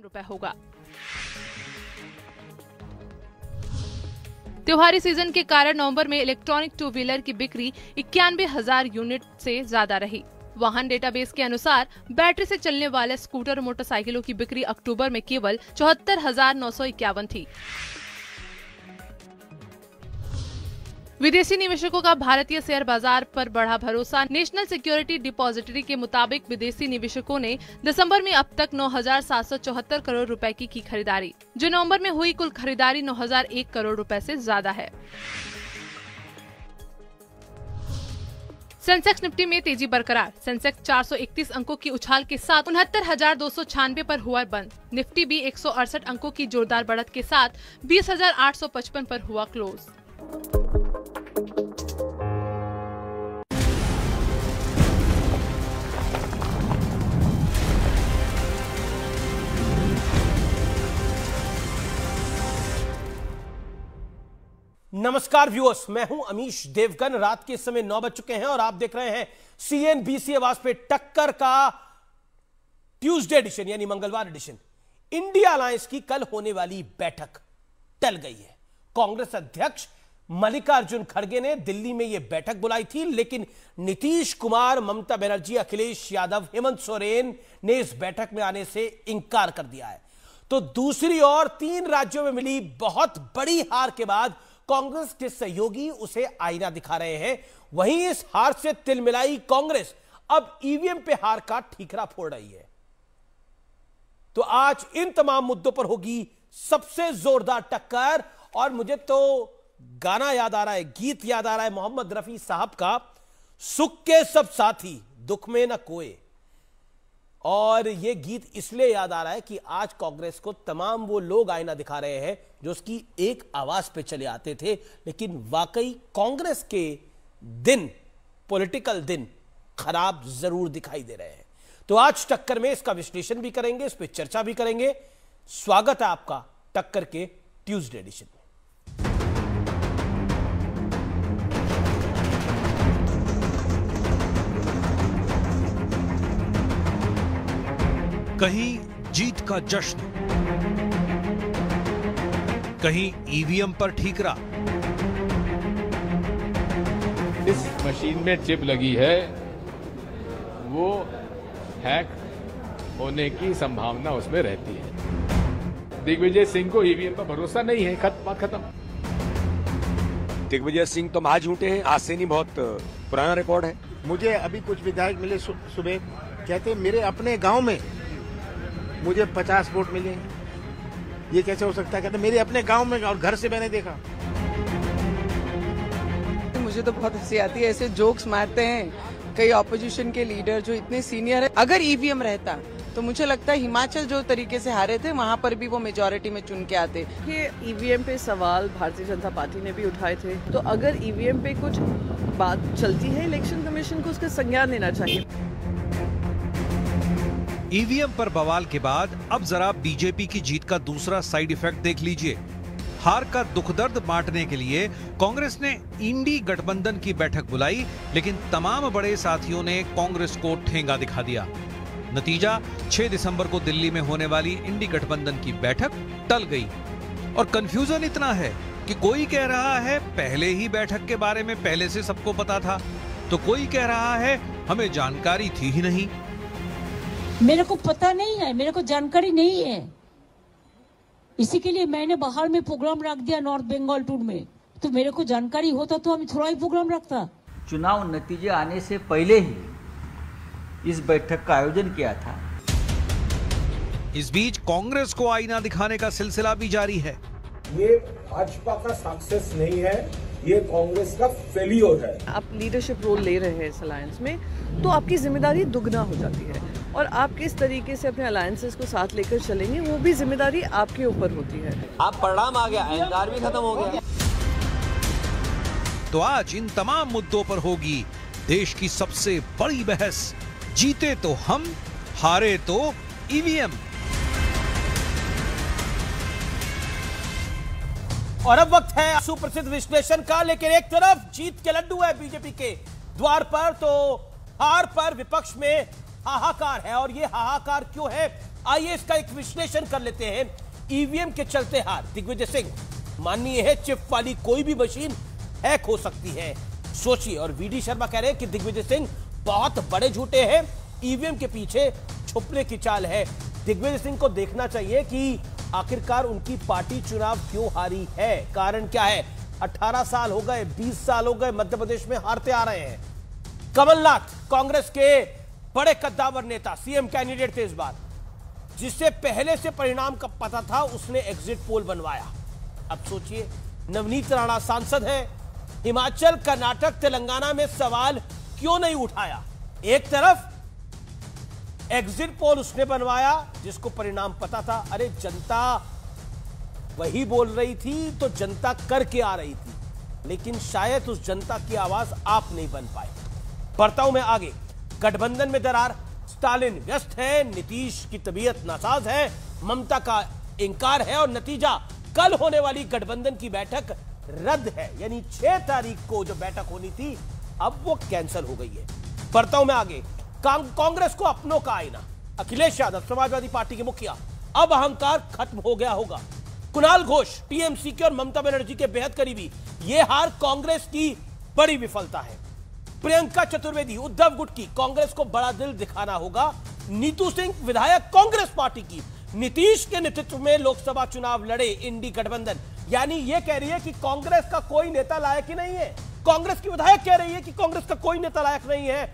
रुपए होगा त्योहारी सीजन के कारण नवंबर में इलेक्ट्रॉनिक टू व्हीलर की बिक्री इक्यानवे हजार यूनिट से ज्यादा रही वाहन डेटाबेस के अनुसार बैटरी से चलने वाले स्कूटर मोटरसाइकिलों की बिक्री अक्टूबर में केवल चौहत्तर हजार नौ सौ इक्यावन थी विदेशी निवेशकों का भारतीय शेयर बाजार पर बढ़ा भरोसा नेशनल सिक्योरिटी डिपॉजिटरी के मुताबिक विदेशी निवेशकों ने दिसंबर में अब तक 9,774 करोड़ रुपए की की खरीदारी जो नवंबर में हुई कुल खरीदारी 9,001 करोड़ रुपए से ज्यादा है सेंसेक्स निफ्टी में तेजी बरकरार सेंसेक्स 431 अंकों की उछाल के साथ उनहत्तर हजार दो सौ छियानवे आरोप हुआ बंद निफ्टी भी एक अंकों की जोरदार बढ़त के साथ बीस हजार आठ सौ पचपन आरोप हुआ क्लोज नमस्कार व्यूअर्स मैं हूं अमीश देवगन रात के समय नौ बज चुके हैं और आप देख रहे हैं सीएनबीसी आवाज पे टक्कर का ट्यूसडे एडिशन यानी मंगलवार एडिशन इंडिया अलायंस की कल होने वाली बैठक टल गई है कांग्रेस अध्यक्ष मल्लिकार्जुन खड़गे ने दिल्ली में यह बैठक बुलाई थी लेकिन नीतीश कुमार ममता बनर्जी अखिलेश यादव हेमंत सोरेन ने इस बैठक में आने से इंकार कर दिया है तो दूसरी ओर तीन राज्यों में मिली बहुत बड़ी हार के बाद कांग्रेस के सहयोगी उसे आईना दिखा रहे हैं वहीं इस हार से तिल मिलाई कांग्रेस अब ईवीएम पे हार का ठीकरा फोड़ रही है तो आज इन तमाम मुद्दों पर होगी सबसे जोरदार टक्कर और मुझे तो गाना याद आ रहा है गीत याद आ रहा है मोहम्मद रफी साहब का सुख के सब साथी दुख में न कोए और ये गीत इसलिए याद आ रहा है कि आज कांग्रेस को तमाम वो लोग आईना दिखा रहे हैं जो उसकी एक आवाज पे चले आते थे लेकिन वाकई कांग्रेस के दिन पॉलिटिकल दिन खराब जरूर दिखाई दे रहे हैं तो आज टक्कर में इसका विश्लेषण भी करेंगे इस पर चर्चा भी करेंगे स्वागत है आपका टक्कर के ट्यूजडे एडिशन में कहीं जीत का जश्न कहीं ईवीएम पर ठीकरा इस मशीन में चिप लगी है वो हैक होने की संभावना उसमें रहती है दिग्विजय सिंह को ईवीएम पर भरोसा नहीं है खत्म बात खत्म दिग्विजय सिंह तो महा झूठे हैं आज से नहीं बहुत पुराना रिकॉर्ड है मुझे अभी कुछ विधायक मिले सुबह कहते मेरे अपने गांव में मुझे पचास वोट मिले ये कैसे हो सकता है कहते मेरे अपने गांव में और घर से मैंने देखा मुझे तो बहुत हंसी आती है ऐसे जोक्स मारते हैं कई ऑपोजिशन के लीडर जो इतने सीनियर है अगर ईवीएम e रहता तो मुझे लगता है हिमाचल जो तरीके से हारे थे वहाँ पर भी वो मेजोरिटी में चुन के आते ये ईवीएम e पे सवाल भारतीय जनता पार्टी ने भी उठाए थे तो अगर ईवीएम e पे कुछ बात चलती है इलेक्शन कमीशन को उसका संज्ञान लेना चाहिए ईवीएम पर बवाल के बाद अब जरा बीजेपी की जीत का दूसरा साइड इफेक्ट देख लीजिए हार का दुख दर्द बांटने के लिए कांग्रेस ने इंडी गठबंधन की बैठक बुलाई लेकिन तमाम बड़े साथियों ने कांग्रेस को ठेंगा दिखा दिया नतीजा 6 दिसंबर को दिल्ली में होने वाली इंडी गठबंधन की बैठक टल गई और कंफ्यूजन इतना है कि कोई कह रहा है पहले ही बैठक के बारे में पहले से सबको पता था तो कोई कह रहा है हमें जानकारी थी ही नहीं मेरे को पता नहीं है मेरे को जानकारी नहीं है इसी के लिए मैंने बाहर में प्रोग्राम रख दिया नॉर्थ बंगाल टूर में तो मेरे को जानकारी होता तो हम थोड़ा ही प्रोग्राम रखता चुनाव नतीजे आने से पहले ही इस बैठक का आयोजन किया था इस बीच कांग्रेस को आईना दिखाने का सिलसिला भी जारी है ये भाजपा का सक्सेस नहीं है ये कांग्रेस का फेलियर है आप लीडरशिप रोल ले रहे हैं इस अलायंस में तो आपकी जिम्मेदारी दुगना हो जाती है और आप किस तरीके से अपने अलायंसेस को साथ लेकर चलेंगे वो भी जिम्मेदारी आपके ऊपर होती है आप परिणाम आ गया अहंकार भी खत्म हो गया तो आज इन तमाम मुद्दों पर होगी देश की सबसे बड़ी बहस जीते तो हम हारे तो ईवीएम e और अब वक्त है सुप्रसिद्ध विश्लेषण का लेकिन एक तरफ जीत के लड्डू है बीजेपी के द्वार पर तो हार पर विपक्ष में हाहाकार है और ये हाहाकार क्यों है आइए इसका एक विश्लेषण कर लेते हैं ईवीएम के चलते हार दिग्विजय सिंह माननीय है चिप वाली कोई भी मशीन हैक हो सकती है सोचिए और वीडी शर्मा कह रहे हैं कि दिग्विजय सिंह बहुत बड़े झूठे हैं ईवीएम के पीछे छुपने की चाल है दिग्विजय सिंह को देखना चाहिए कि आखिरकार उनकी पार्टी चुनाव क्यों हारी है कारण क्या है 18 साल हो गए 20 साल हो गए मध्य प्रदेश में हारते आ रहे हैं कमलनाथ कांग्रेस के बड़े कद्दावर नेता सीएम कैंडिडेट थे इस बार जिससे पहले से परिणाम का पता था उसने एग्जिट पोल बनवाया अब सोचिए नवनीत राणा सांसद है हिमाचल कर्नाटक तेलंगाना में सवाल क्यों नहीं उठाया एक तरफ एग्जिट पोल उसने बनवाया जिसको परिणाम पता था अरे जनता वही बोल रही थी तो जनता करके आ रही थी लेकिन शायद उस जनता की आवाज आप नहीं बन पाए बढ़ता हूं मैं आगे गठबंधन में दरार स्टालिन व्यस्त है नीतीश की तबीयत नासाज है ममता का इंकार है और नतीजा कल होने वाली गठबंधन की बैठक रद्द है यानी छह तारीख को जो बैठक होनी थी अब वो कैंसिल हो गई है बढ़ता हूं मैं आगे कांग्रेस को अपनों का आईना अखिलेश यादव समाजवादी पार्टी के मुखिया अब अहंकार खत्म हो गया होगा कुणाल घोष टीएमसी के और ममता बनर्जी के बेहद करीबी यह हार कांग्रेस की बड़ी विफलता है प्रियंका चतुर्वेदी उद्धव गुट की कांग्रेस को बड़ा दिल दिखाना होगा नीतू सिंह विधायक कांग्रेस पार्टी की नीतीश के नेतृत्व में लोकसभा चुनाव लड़े इंडी गठबंधन यानी यह कह रही है कि कांग्रेस का कोई नेता लायक ही नहीं है कांग्रेस की विधायक कह रही है कि कांग्रेस का कोई नेता लायक नहीं है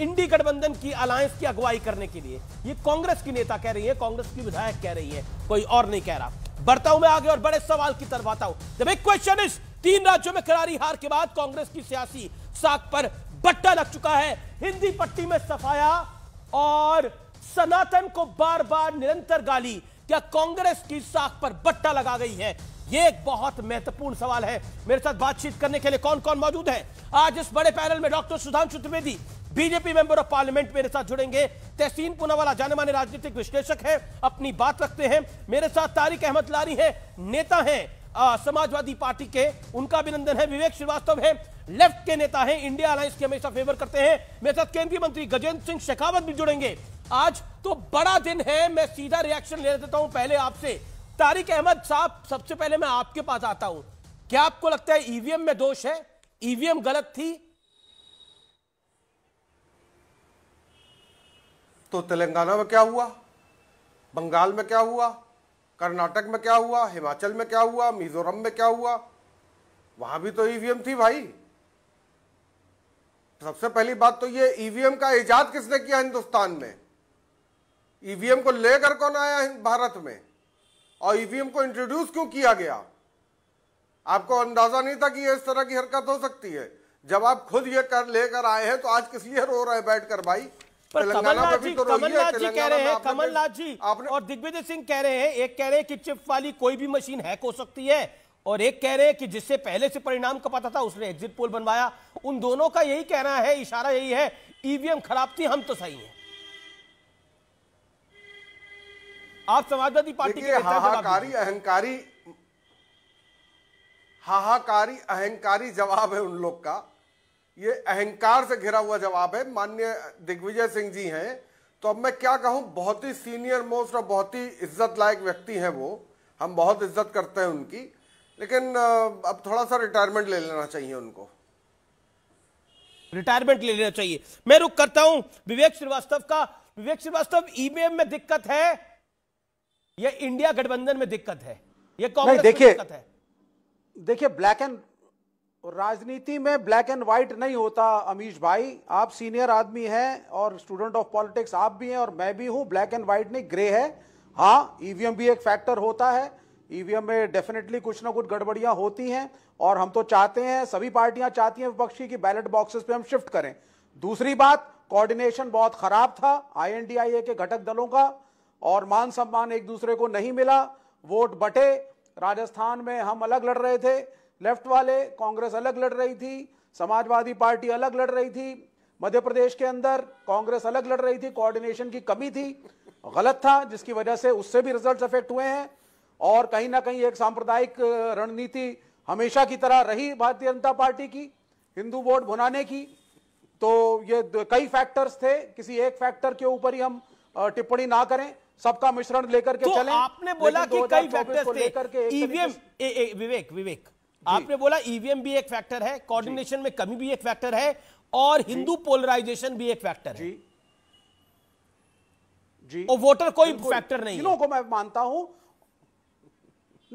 इंडी गठबंधन की अलायंस की अगुवाई करने के लिए ये कांग्रेस की नेता कह रही है कांग्रेस की विधायक कह रही है कोई और नहीं कह रहा बढ़ता हूं मैं आगे और बड़े सवाल की तरफ आता हूं जब एक क्वेश्चन इस तीन राज्यों में करारी हार के बाद कांग्रेस की सियासी साख पर बट्टा लग चुका है हिंदी पट्टी में सफाया और सनातन को बार बार निरंतर गाली क्या कांग्रेस की साख पर बट्टा लगा गई है यह एक बहुत महत्वपूर्ण सवाल है मेरे साथ बातचीत करने के लिए कौन कौन मौजूद है आज इस बड़े पैनल में doctor Sudhanshu Trivedi BJP member of parliament मेरे साथ जुड़ेंगे तहसीन पूनावाला जाने माने राजनीतिक विश्लेषक हैं अपनी बात रखते हैं मेरे साथ तारिक अहमद लारी हैं नेता हैं समाजवादी पार्टी के उनका अभिनंदन है विवेक श्रीवास्तव है लेफ्ट के नेता हैं इंडिया अलायंस के हमेशा फेवर करते हैं मेरे साथ केंद्रीय मंत्री गजेंद्र सिंह शेखावत भी जुड़ेंगे आज तो बड़ा दिन है मैं सीधा रिएक्शन ले देता हूं पहले आपसे तारिक अहमद साहब सबसे पहले मैं आपके पास आता हूं क्या आपको लगता है ईवीएम e में दोष है ईवीएम e गलत थी तो तेलंगाना में क्या हुआ बंगाल में क्या हुआ कर्नाटक में क्या हुआ हिमाचल में क्या हुआ मिजोरम में क्या हुआ वहां भी तो ईवीएम e थी भाई सबसे पहली बात तो ये ईवीएम e का इजाद किसने किया हिंदुस्तान में ईवीएम e को लेकर कौन आया भारत में और ईवीएम को इंट्रोड्यूस क्यों किया गया आपको अंदाजा नहीं था कि इस तरह की हरकत हो सकती है जब आप खुद ये कर लेकर आए हैं तो आज किस लिए रो रहे बैठकर भाई पर कमलनाथ जी तो कमलनाथ जी कह रहे हैं कमलनाथ जी और दिग्विजय सिंह कह रहे हैं एक कह रहे हैं कि चिप वाली कोई भी मशीन हैक हो सकती है और एक कह रहे हैं कि जिससे पहले से परिणाम का पता था उसने एग्जिट पोल बनवाया उन दोनों का यही कहना है इशारा यही है ईवीएम e खराब थी हम तो सही है आप समाजवादी पार्टी के हाहाकारी अहंकारी हाहाकारी अहंकारी जवाब है उन लोग का ये अहंकार से घिरा हुआ जवाब है माननीय दिग्विजय सिंह जी हैं तो अब मैं क्या कहूँ बहुत ही सीनियर मोस्ट और बहुत ही इज्जत लायक व्यक्ति हैं वो हम बहुत इज्जत करते हैं उनकी लेकिन अब थोड़ा सा रिटायरमेंट ले लेना चाहिए उनको रिटायरमेंट ले लेना चाहिए मैं रुक करता हूं विवेक श्रीवास्तव का विवेक श्रीवास्तव ईवीएम e में दिक्कत है या इंडिया गठबंधन में दिक्कत है यह कांग्रेस है देखिए ब्लैक एंड राजनीति में ब्लैक एंड व्हाइट नहीं होता अमीश भाई आप सीनियर आदमी हैं और स्टूडेंट ऑफ पॉलिटिक्स आप भी हैं और मैं भी हूं ब्लैक एंड व्हाइट नहीं ग्रे है हाँ ईवीएम e भी एक फैक्टर होता है ईवीएम e में डेफिनेटली कुछ ना कुछ गड़बड़ियां होती हैं और हम तो चाहते हैं सभी पार्टियां चाहती हैं विपक्षी की बैलेट बॉक्सेस पे हम शिफ्ट करें दूसरी बात कोऑर्डिनेशन बहुत खराब था आईएनडीआईए के घटक दलों का और मान सम्मान एक दूसरे को नहीं मिला वोट बटे राजस्थान में हम अलग लड़ रहे थे लेफ्ट वाले कांग्रेस अलग लड़ रही थी समाजवादी पार्टी अलग लड़ रही थी मध्य प्रदेश के अंदर कांग्रेस अलग लड़ रही थी कोऑर्डिनेशन की कमी थी गलत था जिसकी वजह से उससे भी रिजल्ट अफेक्ट हुए हैं और कहीं ना कहीं एक सांप्रदायिक रणनीति हमेशा की तरह रही भारतीय जनता पार्टी की हिंदू वोट भुनाने की तो ये कई फैक्टर्स थे किसी एक फैक्टर के ऊपर ही हम टिप्पणी ना करें सबका मिश्रण लेकर के तो चलें आपने बोला कि कई फैक्टर्स थे e विवेक विवेक आपने बोला ईवीएम e भी एक फैक्टर है कोऑर्डिनेशन में कमी भी एक फैक्टर है और हिंदू पोलराइजेशन भी एक फैक्टर है जी और वोटर कोई फैक्टर नहीं है। को मैं मानता हूं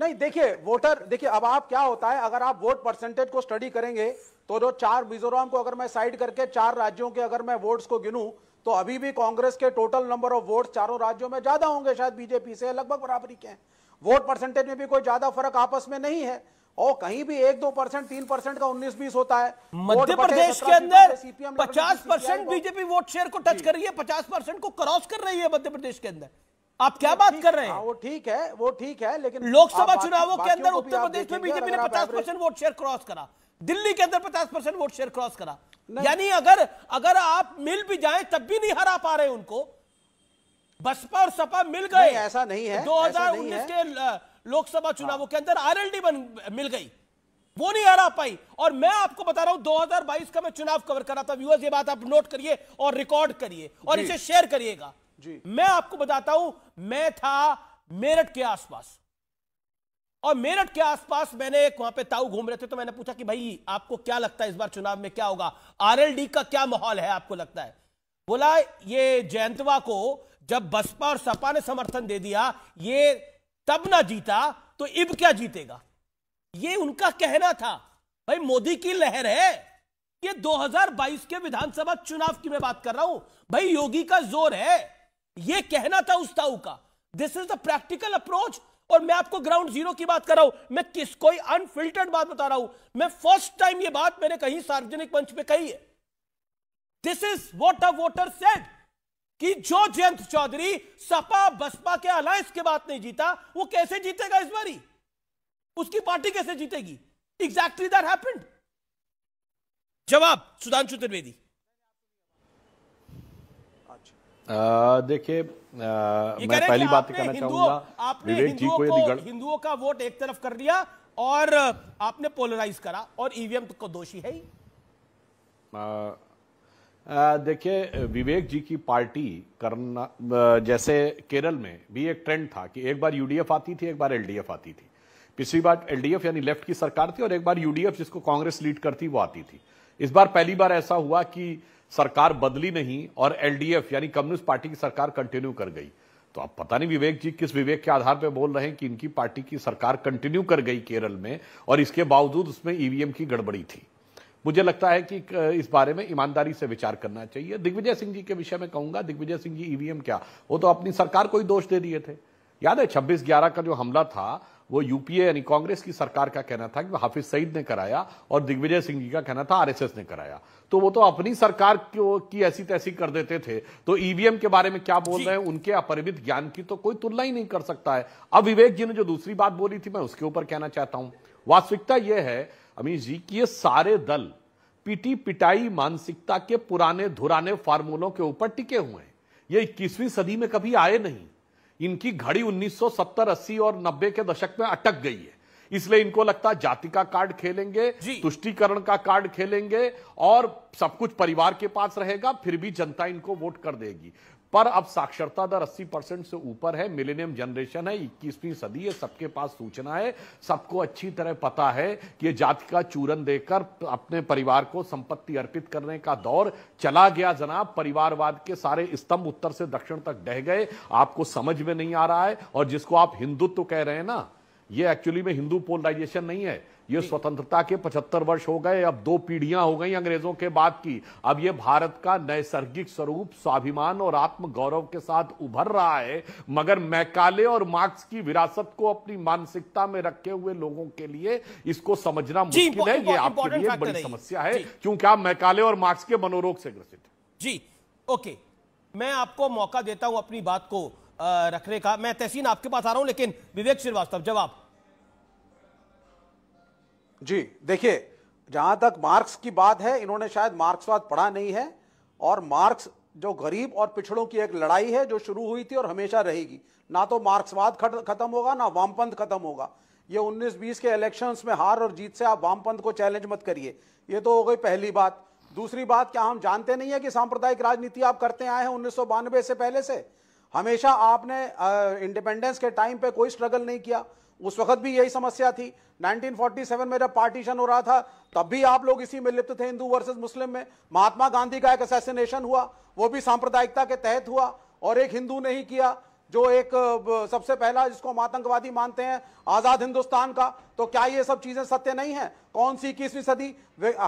नहीं देखिए वोटर देखिए अब आप क्या होता है अगर आप वोट परसेंटेज को स्टडी करेंगे तो जो चार मिजोरम को अगर मैं साइड करके चार राज्यों के अगर मैं वोट्स को गिनूं तो अभी भी कांग्रेस के टोटल नंबर ऑफ वोट चारों राज्यों में ज्यादा होंगे शायद बीजेपी से लगभग बराबरी के हैं वोट परसेंटेज में भी कोई ज्यादा फर्क आपस में नहीं है और कहीं भी एक दो परसेंट तीन परसेंट का उन्नीस बीस होता है मध्य प्रदेश के अंदर पचास परसेंट बीजेपी वोट शेयर को टच कर रही है पचास परसेंट को क्रॉस कर रही है मध्य प्रदेश के अंदर आप क्या बात कर रहे हैं हाँ, वो ठीक है वो ठीक है लेकिन लोकसभा चुनावों के अंदर उत्तर प्रदेश में बीजेपी ने पचास वोट शेयर क्रॉस करा दिल्ली के अंदर पचास परसेंट वोट शेयर क्रॉस करा यानी अगर अगर आप मिल भी जाए तब भी नहीं हरा पा रहे उनको बसपा और सपा मिल गए ऐसा नहीं है दो हजार उन्नीस के लोकसभा चुनावों हाँ। के अंदर आरएलडी बन मिल गई वो नहीं हरा पाई और मैं आपको बता रहा हूं 2022 का मैं चुनाव कवर कर रहा था व्यूअर्स ये बात आप नोट करिए और रिकॉर्ड करिए और इसे शेयर करिएगा मैं आपको बताता हूं मैं था मेरठ के आसपास और मेरठ के आसपास मैंने एक वहां पे ताऊ घूम रहे थे तो मैंने पूछा कि भाई आपको क्या लगता है इस बार चुनाव में क्या होगा आरएलडी का क्या माहौल है आपको लगता है बोला ये जयंतवा को जब बसपा और सपा ने समर्थन दे दिया ये तब ना जीता तो इब क्या जीतेगा ये उनका कहना था भाई मोदी की लहर है ये 2022 के विधानसभा चुनाव की मैं बात कर रहा हूं भाई योगी का जोर है ये कहना था उस ताऊ का this is the practical approach और मैं आपको ग्राउंड जीरो की बात कर रहा हूं मैं किस कोई अनफिल्टर्ड बात बता रहा हूं मैं फर्स्ट टाइम ये बात मैंने कहीं सार्वजनिक मंच पे कही है this is what a voter set कि जो जयंत चौधरी सपा बसपा के अलायंस के बाद नहीं जीता वो कैसे जीतेगा इस बारी उसकी पार्टी कैसे जीतेगी एग्जैक्टली दैट हैपेंड जवाब सुधांशु त्रिवेदी देखिए मैं पहली बात करना चाहूंगा आपने हिंदुओं को हिंदुओं का वोट एक तरफ कर लिया और आपने पोलराइज करा और ईवीएम को दोषी है ही देखिए विवेक जी की पार्टी करना जैसे केरल में भी एक ट्रेंड था कि एक बार यूडीएफ आती थी एक बार एलडीएफ आती थी पिछली बार एलडीएफ यानी लेफ्ट की सरकार थी और एक बार यूडीएफ जिसको कांग्रेस लीड करती वो आती थी इस बार पहली बार ऐसा हुआ कि सरकार बदली नहीं और एलडीएफ यानी कम्युनिस्ट पार्टी की सरकार कंटिन्यू कर गई तो आप पता नहीं विवेक जी किस विवेक के आधार पर बोल रहे हैं कि इनकी पार्टी की सरकार कंटिन्यू कर गई केरल में और इसके बावजूद उसमें ईवीएम e की गड़बड़ी थी मुझे लगता है कि इस बारे में ईमानदारी से विचार करना चाहिए दिग्विजय सिंह जी के विषय में कहूंगा दिग्विजय सिंह जी ईवीएम क्या वो तो अपनी सरकार को ही दोष दे दिए थे याद है छब्बीस ग्यारह का जो हमला था वो यूपीए यानी कांग्रेस की सरकार का कहना था कि हाफिज सईद ने कराया और दिग्विजय सिंह जी का कहना था आरएसएस ने कराया तो वो तो अपनी सरकार की ऐसी तैसी कर देते थे तो ईवीएम के बारे में क्या बोल रहे हैं उनके अपरिमित ज्ञान की तो कोई तुलना ही नहीं कर सकता है अब विवेक जी ने जो दूसरी बात बोली थी मैं उसके ऊपर कहना चाहता हूं वास्तविकता यह है अमित जी कि ये सारे दल पीटी पिटाई मानसिकता के पुराने धुराने फार्मूलों के ऊपर टिके हुए हैं ये इक्कीसवीं सदी में कभी आए नहीं इनकी घड़ी 1970 80 और 90 के दशक में अटक गई है इसलिए इनको लगता है जाति का कार्ड खेलेंगे तुष्टिकरण का कार्ड खेलेंगे और सब कुछ परिवार के पास रहेगा फिर भी जनता इनको वोट कर देगी पर अब साक्षरता दर 80 परसेंट से ऊपर है मिलेनियम जनरेशन है इक्कीसवीं सदी है सबके पास सूचना है सबको अच्छी तरह पता है कि जाति का चूरन देकर अपने परिवार को संपत्ति अर्पित करने का दौर चला गया जनाब परिवारवाद के सारे स्तंभ उत्तर से दक्षिण तक डह गए आपको समझ में नहीं आ रहा है और जिसको आप हिंदुत्व तो कह रहे हैं ना ये एक्चुअली में हिंदू पोलराइजेशन नहीं है ये स्वतंत्रता के 75 वर्ष हो गए अब दो पीढ़ियां हो गई अंग्रेजों के बाद की अब ये भारत का नैसर्गिक स्वरूप स्वाभिमान और आत्म गौरव के साथ उभर रहा है मगर मैकाले और मार्क्स की विरासत को अपनी मानसिकता में रखे हुए लोगों के लिए इसको समझना मुश्किल है ये आपके लिए बड़ी समस्या है क्योंकि आप मैकाले और मार्क्स के मनोरोग से ग्रसित जी ओके मैं आपको मौका देता हूं अपनी बात को रखने का मैं तहसीन आपके पास आ रहा हूं लेकिन विवेक श्रीवास्तव जवाब जी देखिए जहां तक मार्क्स की बात है इन्होंने शायद मार्क्सवाद पढ़ा नहीं है और मार्क्स जो गरीब और पिछड़ों की एक लड़ाई है जो शुरू हुई थी और हमेशा रहेगी ना तो मार्क्सवाद खत्म होगा ना वामपंथ खत्म होगा ये 19-20 के इलेक्शंस में हार और जीत से आप वामपंथ को चैलेंज मत करिए ये तो हो गई पहली बात दूसरी बात क्या हम जानते नहीं है कि सांप्रदायिक राजनीति आप करते आए हैं उन्नीस से पहले से हमेशा आपने इंडिपेंडेंस के टाइम पे कोई स्ट्रगल नहीं किया उस वक्त भी यही समस्या थी 1947 में जब पार्टीशन हो रहा था तब भी आप लोग इसी में लिप्त थे हिंदू वर्सेस मुस्लिम में महात्मा गांधी का एक असैसिनेशन हुआ वो भी सांप्रदायिकता के तहत हुआ और एक हिंदू ने ही किया जो एक सबसे पहला जिसको हम आतंकवादी मानते हैं आज़ाद हिंदुस्तान का तो क्या ये सब चीज़ें सत्य नहीं है कौन सी इक्कीसवीं सदी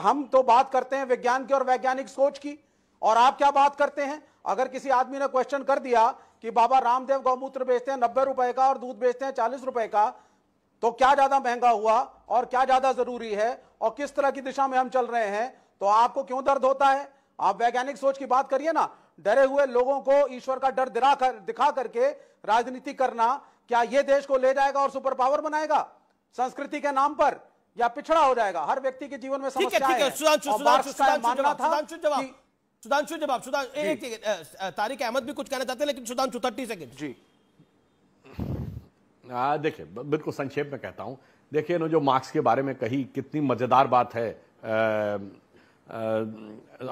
हम तो बात करते हैं विज्ञान की और वैज्ञानिक सोच की और आप क्या बात करते हैं अगर किसी आदमी ने क्वेश्चन कर दिया कि बाबा रामदेव गौमूत्र बेचते हैं नब्बे रुपए का और दूध बेचते हैं चालीस रुपए का तो क्या ज्यादा महंगा हुआ और क्या ज्यादा जरूरी है और किस तरह की दिशा में हम चल रहे हैं तो आपको क्यों दर्द होता है आप वैज्ञानिक सोच की बात करिए ना डरे हुए लोगों को ईश्वर का डर दिरा कर दिखा करके राजनीति करना क्या यह देश को ले जाएगा और सुपर पावर बनाएगा संस्कृति के नाम पर या पिछड़ा हो जाएगा हर व्यक्ति के जीवन में समस्या है, है, है। मानना था सुधांशु जवाब सुधांशु एक तारिक अहमद भी कुछ कहना चाहते हैं लेकिन सुधांशु थर्टी सेकेंड जी देखिए बिल्कुल संक्षेप में कहता हूं देखिए इन्होंने जो मार्क्स के बारे में कही कितनी मजेदार बात है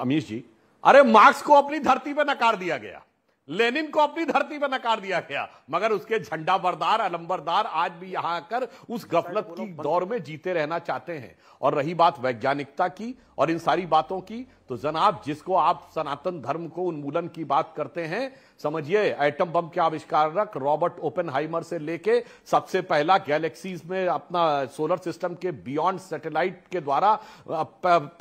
अमीश जी अरे मार्क्स को अपनी धरती पर नकार दिया गया लेनिन को अपनी धरती पर नकार दिया गया मगर उसके झंडा बरदार अलंबरदार आज भी यहां आकर उस गफलत की दौर में जीते रहना चाहते हैं और रही बात वैज्ञानिकता की और इन सारी बातों की तो जनाब जिसको आप सनातन धर्म को उन्मूलन की बात करते हैं समझिए एटम बम के आविष्कारक रॉबर्ट ओपन से लेके सबसे पहला गैलेक्सीज में अपना सोलर सिस्टम के बियॉन्ड सैटेलाइट के द्वारा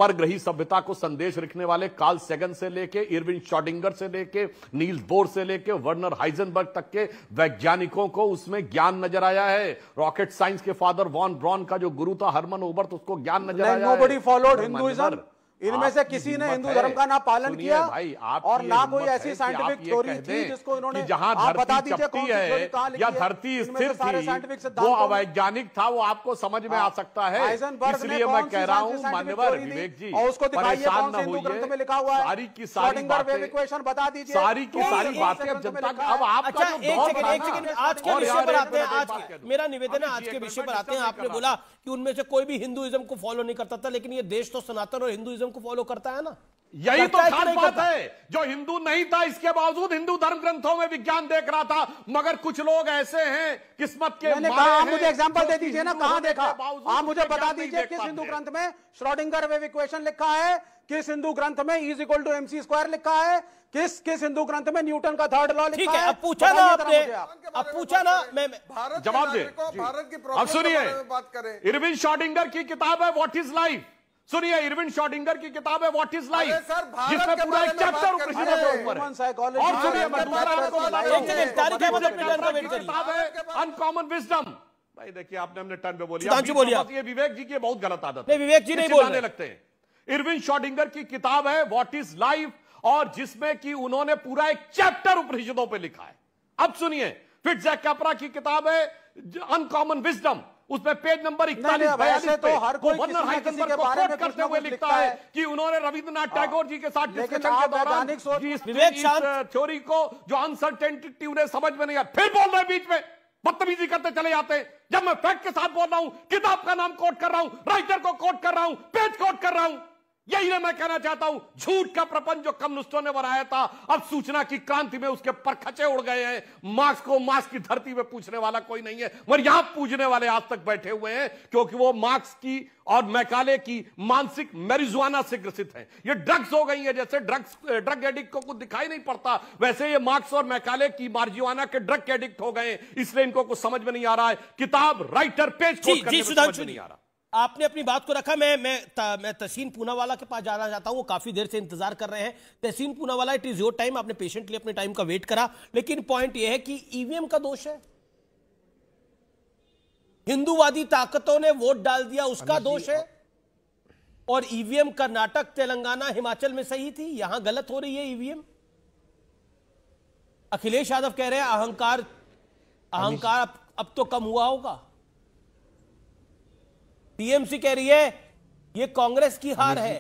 परग्रही सभ्यता को संदेश लिखने वाले कार्ल सेगन से लेके इरविन शॉडिंगर से लेके नील बोर से लेके वर्नर हाइजनबर्ग तक के वैज्ञानिकों को उसमें ज्ञान नजर आया है रॉकेट साइंस के फादर वॉन ब्रॉन का जो गुरु था हरमन ओबर्थ उसको ज्ञान नजर आया नोबडी फॉलोड इनमें से किसी ने हिंदू धर्म का ना पालन किया भाई, आप और ना कोई ऐसी साइंटिफिक थ्योरी थी जिसको इन्होंने जहां आप बता दीजिए कौन है या धरती स्थिर थी वो अवैज्ञानिक था वो आपको समझ में आ हाँ, सकता है इसलिए मैं कह रहा हूँ मान्यवर विवेक जी और उसको परेशान न में लिखा हुआ सारी की सारी बातें बता दीजिए सारी की सारी बातें अब जनता अब आपका अच्छा, आज के विषय पर आते हैं आज मेरा निवेदन है आज के विषय पर आते हैं आपने बोला कि उनमें से कोई भी हिंदुइज्म को फॉलो नहीं करता था लेकिन ये देश तो सनातन और हिंदुइज्म सेकुलरिज्म को फॉलो करता है ना यही तो खास बात है जो हिंदू नहीं था इसके बावजूद हिंदू धर्म ग्रंथों में विज्ञान देख रहा था मगर कुछ लोग ऐसे हैं किस्मत के मैंने कहा आप मुझे एग्जांपल दे दीजिए ना कहा देखा आप मुझे बता दीजिए किस हिंदू ग्रंथ में श्रोडिंगर वेव इक्वेशन लिखा है किस हिंदू ग्रंथ में is equal to MC square लिखा है किस किस हिंदू ग्रंथ में न्यूटन का थर्ड लॉ लिखा है अब पूछा ना आपने अब पूछा ना मैं भारत जवाब दे भारत की अब सुनिए इरविन श्रोडिंगर की किताब है व्हाट इज लाइफ सुनिए इरविन शॉर्डिंगर की किताब है व्हाट इज लाइफ जिसमें पूरा एक चैप्टर कृषि के ऊपर और सुनिए आपको किताब है अनकॉमन विजडम भाई देखिए आपने हमने टर्न पे बोली तो ये विवेक जी की बहुत गलत आदत है विवेक जी नहीं बोलने लगते हैं इरविन शॉर्डिंगर की किताब है व्हाट इज लाइफ और जिसमें कि उन्होंने पूरा एक चैप्टर उपनिषदों पे लिखा है अब सुनिए फिट जैक कैपरा की किताब है अनकॉमन विजडम उसमें पेज नंबर इकतालीस बयालीस तो हर कोई गवर्नर को कोट करते हुए लिखता है कि उन्होंने रविंद्रनाथ हाँ। टैगोर जी के साथ डिस्कशन के दौरान थ्योरी को जो अनसर्टेनिटी उन्हें समझ में नहीं आया फिर बोल रहे बीच में बदतमीजी करते चले जाते हैं जब मैं फैक्ट के साथ बोल रहा हूं किताब का नाम कोट कर रहा हूं राइटर को कोट कर रहा हूं पेज कोट कर रहा हूं यही ना मैं कहना चाहता हूं झूठ का प्रपंच जो कम्युनिस्टों ने बनाया था अब सूचना की क्रांति में उसके परखचे उड़ गए हैं मार्क्स को मार्क्स की धरती में पूछने वाला कोई नहीं है मगर यहां पूछने वाले आज तक बैठे हुए हैं क्योंकि वो मार्क्स की और मैकाले की मानसिक मेरिजुआना से ग्रसित है ये ड्रग्स हो गई है जैसे ड्रग्स ड्रग एडिक्ट को कुछ दिखाई नहीं पड़ता वैसे ये मार्क्स और मैकाले की मार्जुआना के ड्रग एडिक्ट हो गए इसलिए इनको कुछ समझ में नहीं आ रहा है किताब राइटर पेज समझ में नहीं आ रहा आपने अपनी बात को रखा मैं मैं त, मैं तहसीन पूनावाला के पास जाना चाहता हूँ वो काफी देर से इंतजार कर रहे हैं Tehseen Poonawalla it is your time आपने पेशेंटली अपने टाइम का वेट करा लेकिन पॉइंट यह है कि ईवीएम e का दोष है हिंदूवादी ताकतों ने वोट डाल दिया उसका दोष है और ईवीएम e कर्नाटक तेलंगाना हिमाचल में सही थी यहां गलत हो रही है ईवीएम e अखिलेश यादव कह रहे हैं अहंकार अहंकार अब तो कम हुआ होगा टीएमसी कह रही है ये कांग्रेस की हार है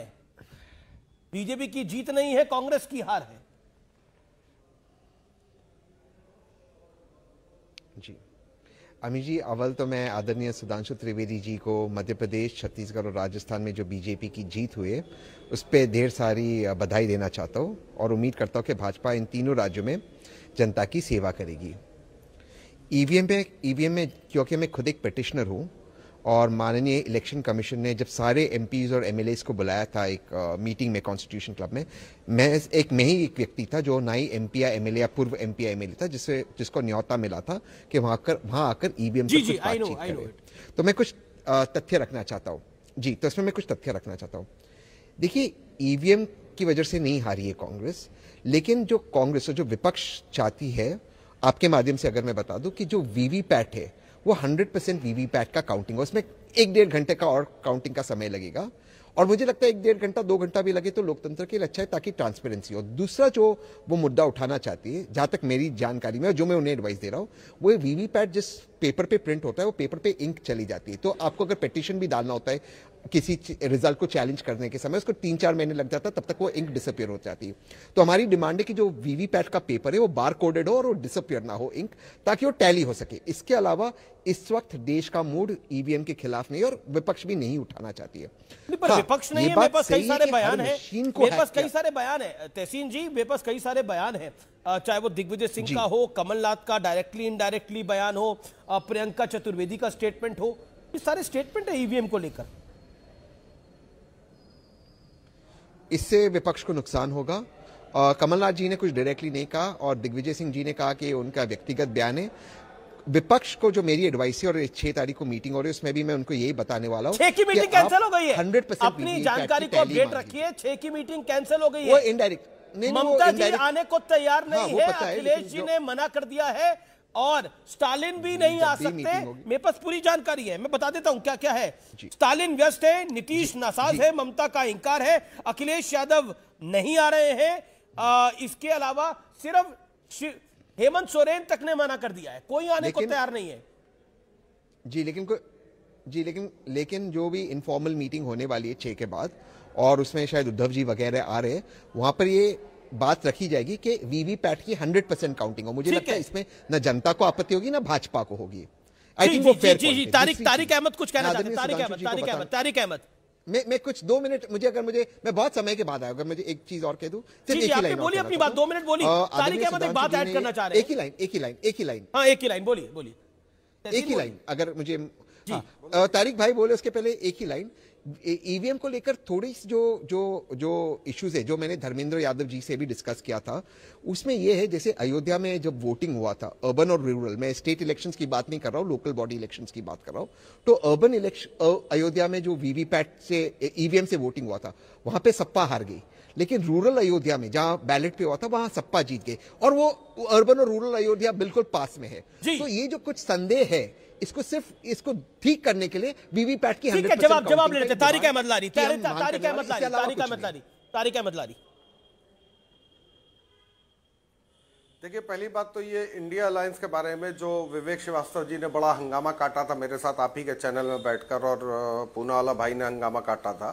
बीजेपी की जीत नहीं है कांग्रेस की हार है जी अमित जी अव्वल तो मैं आदरणीय सुधांशु त्रिवेदी जी को मध्य प्रदेश छत्तीसगढ़ और राजस्थान में जो बीजेपी की जीत हुई है उस पर ढेर सारी बधाई देना चाहता हूँ और उम्मीद करता हूँ कि भाजपा इन तीनों राज्यों में जनता की सेवा करेगी ईवीएम पे ईवीएम में क्योंकि मैं खुद एक पिटिशनर हूँ और माननीय इलेक्शन कमीशन ने जब सारे एम और एम को बुलाया था एक आ, मीटिंग में कॉन्स्टिट्यूशन क्लब में मैं एक मैं ही एक व्यक्ति था जो ना ही एम पी या एम या पूर्व एम पी या एम था जिससे जिसको न्यौता मिला था कि वहाँ कर वहाँ आकर ई बी एम तो मैं कुछ तथ्य रखना चाहता हूँ जी तो इसमें मैं कुछ तथ्य रखना चाहता हूँ देखिए ईवीएम e की वजह से नहीं हारी है कांग्रेस लेकिन जो कांग्रेस जो विपक्ष चाहती है आपके माध्यम से अगर मैं बता दूं कि जो वीवीपैट है वो 100 परसेंट वीवीपैट का काउंटिंग उसमें एक डेढ़ घंटे का और काउंटिंग का समय लगेगा और मुझे लगता है एक डेढ़ घंटा दो घंटा भी लगे तो लोकतंत्र के लिए अच्छा है ताकि ट्रांसपेरेंसी हो दूसरा जो वो मुद्दा उठाना चाहती है जहां तक मेरी जानकारी में और जो मैं उन्हें एडवाइस दे रहा हूँ वो वीवीपैट जिस पेपर पे प्रिंट होता है वो पेपर पे इंक चली जाती है तो आपको अगर पेटिशन भी डालना होता है किसी रिजल्ट को चैलेंज करने के समय उसको तीन चार महीने लग जाता तब तक वो इंक डिसअपियर हो जाती है तो हमारी डिमांड है कि जो वीवीपैट का पेपर है वो बार कोडेड हो और वो डिसअपियर ना हो इंक ताकि वो टैली हो सके इसके अलावा इस वक्त देश का मूड ईवीएम e के खिलाफ नहीं और विपक्ष भी नहीं उठाना चाहती है पर हाँ, विपक्ष नहीं है मेरे पास कई सारे बयान है मेरे पास कई सारे बयान है तहसीन जी मेरे पास कई सारे बयान है चाहे वो दिग्विजय सिंह का हो कमलनाथ का डायरेक्टली इनडायरेक्टली बयान हो प्रियंका चतुर्वेदी का स्टेटमेंट हो ये सारे स्टेटमेंट है ईवीएम को लेकर इससे विपक्ष को नुकसान होगा और कमलनाथ जी ने कुछ डायरेक्टली नहीं कहा और दिग्विजय सिंह जी ने कहा कि उनका व्यक्तिगत बयान है विपक्ष को जो मेरी एडवाइस है और छह तारीख को मीटिंग हो रही है उसमें भी मैं उनको यही बताने वाला हूँ की मीटिंग कैंसिल हो गई है हंड्रेड परसेंट अपनी जानकारी को अपडेट रखिए छह की मीटिंग कैंसिल हो गई है वो इनडायरेक्ट ममता जी आने को तैयार हाँ, नहीं है अखिलेश जी ने मना कर दिया है और स्टालिन भी नहीं आ सकते मेरे पास पूरी जानकारी है मैं बता देता हूं क्या क्या है स्टालिन व्यस्त है नीतीश नासाज है ममता का इंकार है अखिलेश यादव नहीं आ रहे हैं इसके अलावा सिर्फ हेमंत सोरेन तक ने मना कर दिया है कोई आने को तैयार नहीं है जी लेकिन को, जी लेकिन लेकिन जो भी इनफॉर्मल मीटिंग होने वाली है छः के बाद और उसमें शायद उद्धव जी वगैरह आ रहे हैं वहां पर ये बात रखी जाएगी कि वीवीपैट की 100 परसेंट काउंटिंग हो मुझे लगता है इसमें ना जनता को आपत्ति होगी ना भाजपा को होगी आई थिंक वो फेयर जी जी तारिक तारिक अहमद कुछ कहना चाहते हैं तारिक अहमद तारिक अहमद तारिक अहमद मैं मैं कुछ दो मिनट मुझे अगर मुझे मैं बहुत समय के बाद आया अगर मुझे एक चीज और कह दू सिर्फ एक ही लाइन बोली अपनी बात दो मिनट बोली तारिक अहमद एक बात ऐड करना चाह रहे हैं एक ही लाइन एक ही लाइन एक ही लाइन हां एक ही लाइन बोलिए बोलिए एक ही लाइन अगर मुझे हाँ, तारिक भाई बोले उसके पहले एक ही लाइन ईवीएम e, e को लेकर थोड़ी सी जो जो जो इश्यूज है जो मैंने धर्मेंद्र यादव जी से भी डिस्कस किया था उसमें यह है जैसे अयोध्या में जब वोटिंग हुआ था अर्बन और रूरल मैं स्टेट इलेक्शंस की बात नहीं कर रहा हूँ लोकल बॉडी इलेक्शंस की बात कर रहा हूँ तो अर्बन इलेक्शन अयोध्या में जो वीवीपैट से ईवीएम e से वोटिंग हुआ था वहां पर सप्पा हार गई लेकिन रूरल अयोध्या में जहां बैलेट पे हुआ था वहां सप्पा जीत गए और वो अर्बन और रूरल अयोध्या बिल्कुल पास में है तो ये जो कुछ संदेह है इसको सिर्फ इसको ठीक करने के लिए वीवीपैट की जवाब जवाब ले लेते तारीख अहमद लारी तारीख अहमद लारी अहमद लारी अहमद लारी देखिए पहली बात तो ये इंडिया अलायंस के बारे में जो विवेक श्रीवास्तव जी ने बड़ा हंगामा काटा था मेरे साथ आप ही के चैनल में बैठकर और पूना वाला भाई ने हंगामा काटा था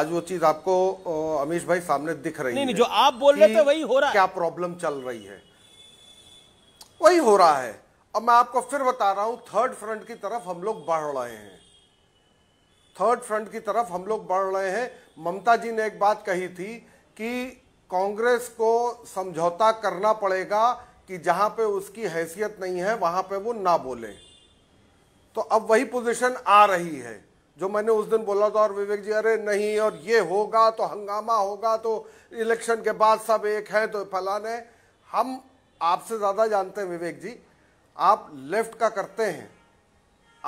आज वो चीज आपको अमीश भाई सामने दिख रही नहीं, है नहीं, जो आप बोल रहे थे वही हो रहा है क्या प्रॉब्लम चल रही है वही हो रहा है अब मैं आपको फिर बता रहा हूं थर्ड फ्रंट की तरफ हम लोग बढ़ रहे हैं थर्ड फ्रंट की तरफ हम लोग बढ़ रहे हैं ममता जी ने एक बात कही थी कि कांग्रेस को समझौता करना पड़ेगा कि जहां पे उसकी हैसियत नहीं है वहां पे वो ना बोले तो अब वही पोजीशन आ रही है जो मैंने उस दिन बोला था और विवेक जी अरे नहीं और ये होगा तो हंगामा होगा तो इलेक्शन के बाद सब एक है तो फलान है हम आपसे ज़्यादा जानते हैं विवेक जी आप लेफ्ट का करते हैं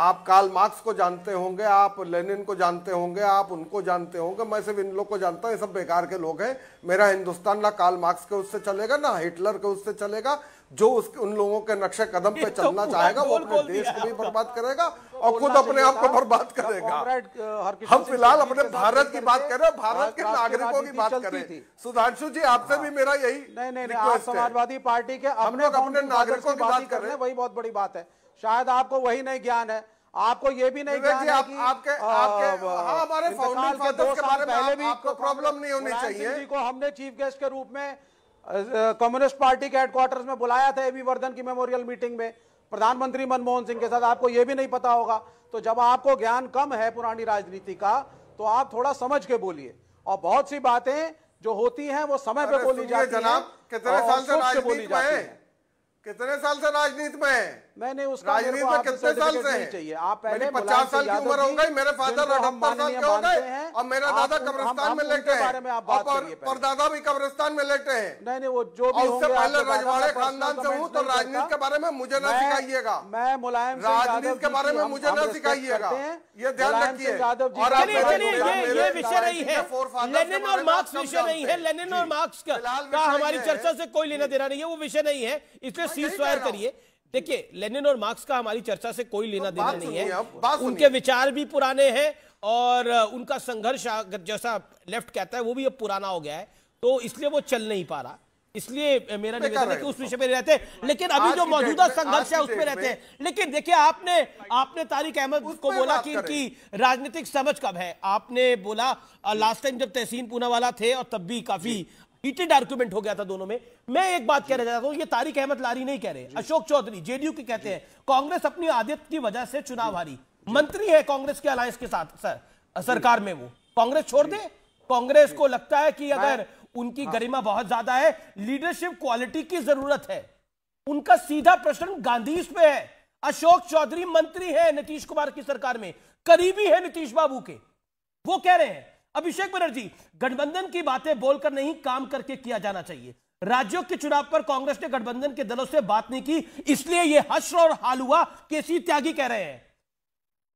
आप काल मार्क्स को जानते होंगे आप लेनिन को जानते होंगे आप उनको जानते होंगे मैं सिर्फ इन लोग को जानता हूँ ये सब बेकार के लोग हैं मेरा हिंदुस्तान ना काल मार्क्स के उससे चलेगा ना हिटलर के उससे चलेगा जो उसके उन लोगों के नक्शे कदम पे तो चलना तो चाहेगा वो अपने देश को भी बर्बाद करेगा और खुद अपने आप को बर्बाद करेगा हम फिलहाल अपने भारत की बात कर रहे हैं भारत के नागरिकों की बात कर रहे हैं सुधांशु जी आपसे भी हाँ। मेरा यही समाजवादी पार्टी के अपने नागरिकों की बात कर रहे हैं वही बहुत बड़ी बात है शायद आपको वही नहीं ज्ञान है आपको ये भी नहीं ज्ञान आप, है कि आपके आपके हाँ, हमारे फाउंडिंग फादर्स के बारे में पहले भी आपको प्रॉब्लम तो नहीं होनी चाहिए जी को हमने चीफ गेस्ट के रूप में कम्युनिस्ट पार्टी के हेडक्वार्टर्स में बुलाया था एबी वर्धन की मेमोरियल मीटिंग में प्रधानमंत्री मनमोहन सिंह के साथ आपको ये भी नहीं पता होगा तो जब आपको ज्ञान कम है पुरानी राजनीति का तो आप थोड़ा समझ के बोलिए और बहुत सी बातें जो होती हैं वो समय पे बोली जाती है जनाब कितने साल से राजनीति में हैं कितने साल से राजनीति में है मैंने उसका राजनीति में कितने साल से है चाहिए आप पहले पचास साल की उम्र हो गई मेरे फादर अठहत्तर साल के हो गए और मेरा दादा कब्रिस्तान में लेटे हैं और दादा भी कब्रिस्तान में लेटे हैं नहीं नहीं वो जो भी उससे पहले रजवाड़े खानदान से हूँ तो राजनीति के बारे में मुझे न सिखाइएगा मैं मुलायम राजनीति के बारे में मुझे न सिखाइएगा ये ध्यान रखिए ये विषय नहीं है लेनिन मार्क्स विषय नहीं है लेनिन और मार्क्स का हमारी चर्चा से कोई लेना देना नहीं है वो विषय नहीं है इसलिए सी फायर करिए देखिए लेनिन और मार्क्स का हमारी चर्चा से कोई लेना तो देना नहीं है उनके विचार भी पुराने हैं और उनका संघर्ष जैसा लेफ्ट कहता है वो भी अब पुराना हो गया है तो इसलिए वो चल नहीं पा रहा इसलिए मेरा निवेदन है कि उस विषय पर रहते हैं लेकिन अभी जो मौजूदा संघर्ष है उसमें रहते हैं लेकिन देखिए आपने आपने तारिक अहमद को बोला कि इनकी राजनीतिक समझ कब है आपने बोला लास्ट टाइम जब तहसीन पूना वाला थे और तब भी काफी हीटेड आर्ग्यूमेंट हो गया था दोनों में मैं एक बात कहना चाहता हूँ ये तारिक अहमद लारी नहीं कह रहे अशोक चौधरी जेडीयू के कहते हैं कांग्रेस अपनी आदत की वजह से चुनाव हारी मंत्री है कांग्रेस के अलायंस के साथ सर सरकार में वो कांग्रेस छोड़ दे कांग्रेस को लगता है कि अगर उनकी हाँ। गरिमा बहुत ज्यादा है लीडरशिप क्वालिटी की जरूरत है उनका सीधा प्रश्न गांधी पे है अशोक चौधरी मंत्री है नीतीश कुमार की सरकार में करीबी है नीतीश बाबू के वो कह रहे हैं अभिषेक बनर्जी गठबंधन की बातें बोलकर नहीं काम करके किया जाना चाहिए राज्यों के चुनाव पर कांग्रेस ने गठबंधन के दलों से बात नहीं की इसलिए यह हश्र और के सी त्यागी कह रहे हैं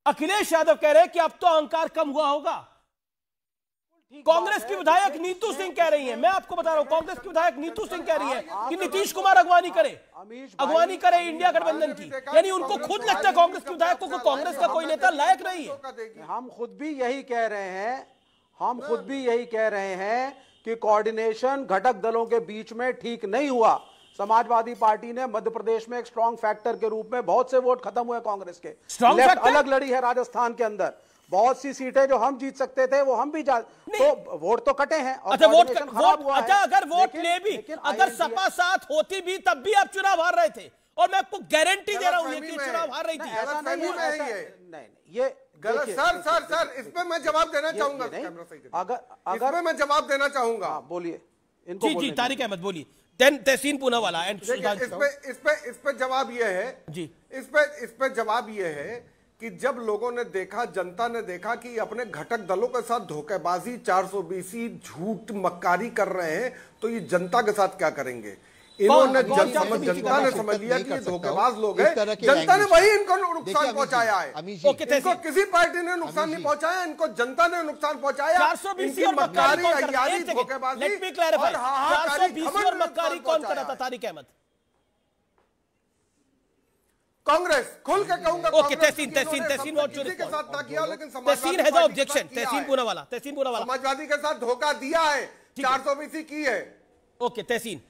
अखिलेश यादव कह रहे हैं कि अब तो अहंकार कम हुआ होगा कांग्रेस की विधायक नीतू सिंह कह रही है मैं आपको बता रहा हूं कांग्रेस की विधायक नीतू सिंह कह रही है कि तो नीतीश कुमार अगवानी करे अगवानी करे इंडिया गठबंधन की यानी उनको खुद लगता है कांग्रेस की विधायक को कांग्रेस का कोई नेता लायक नहीं है हम खुद भी यही कह रहे हैं हम खुद भी यही कह रहे हैं कि कोऑर्डिनेशन घटक दलों के बीच में ठीक नहीं हुआ समाजवादी पार्टी ने मध्य प्रदेश में एक स्ट्रॉन्ग फैक्टर के रूप में बहुत से वोट खत्म हुए कांग्रेस के लेफ्ट अलग लड़ी है राजस्थान के अंदर बहुत सी सीटें जो हम जीत सकते थे वो हम भी जा तो वोट तो कटे हैं और अच्छा वोट वोट, अच्छा अगर वोट ले भी अगर सपा साथ होती भी तब भी आप चुनाव हार रहे थे और मैं आपको गारंटी दे रहा हूँ ये चुनाव हार रही थी नहीं नहीं ये गलत सर सर सर मैं जवाब देना चाहूंगा अगर अगर मैं जवाब देना चाहूंगा हाँ, बोलिए जी जी तारिक अहमद बोलिए तहसीन पूना वाला एंड इस जवाब है जी इस पे इस पे जवाब ये है कि जब लोगों ने देखा जनता ने देखा कि अपने घटक दलों के साथ धोखेबाजी चार सौ बीसी झूठ मक्कारी कर रहे हैं तो ये जनता के साथ क्या करेंगे इन्होंने जनता ने समझ लिया कि धोखेबाज लोग हैं जनता ने वही इनको नुकसान पहुंचाया है इनको किसी पार्टी ने नुकसान नहीं पहुंचाया इनको जनता ने नुकसान पहुंचाया चार सौ बीस धोखेबाजी मक्कारी कौन कर रहा था तारिक अहमद कांग्रेस खुल के कहूंगा ओके तहसीन तहसीन तहसीन और चोरी के साथ ना किया लेकिन तहसीन है ऑब्जेक्शन तहसीन पूरा वाला तहसीन पूरा वाला समाजवादी के साथ धोखा दिया है चार सौ बीसी की है ओके तहसीन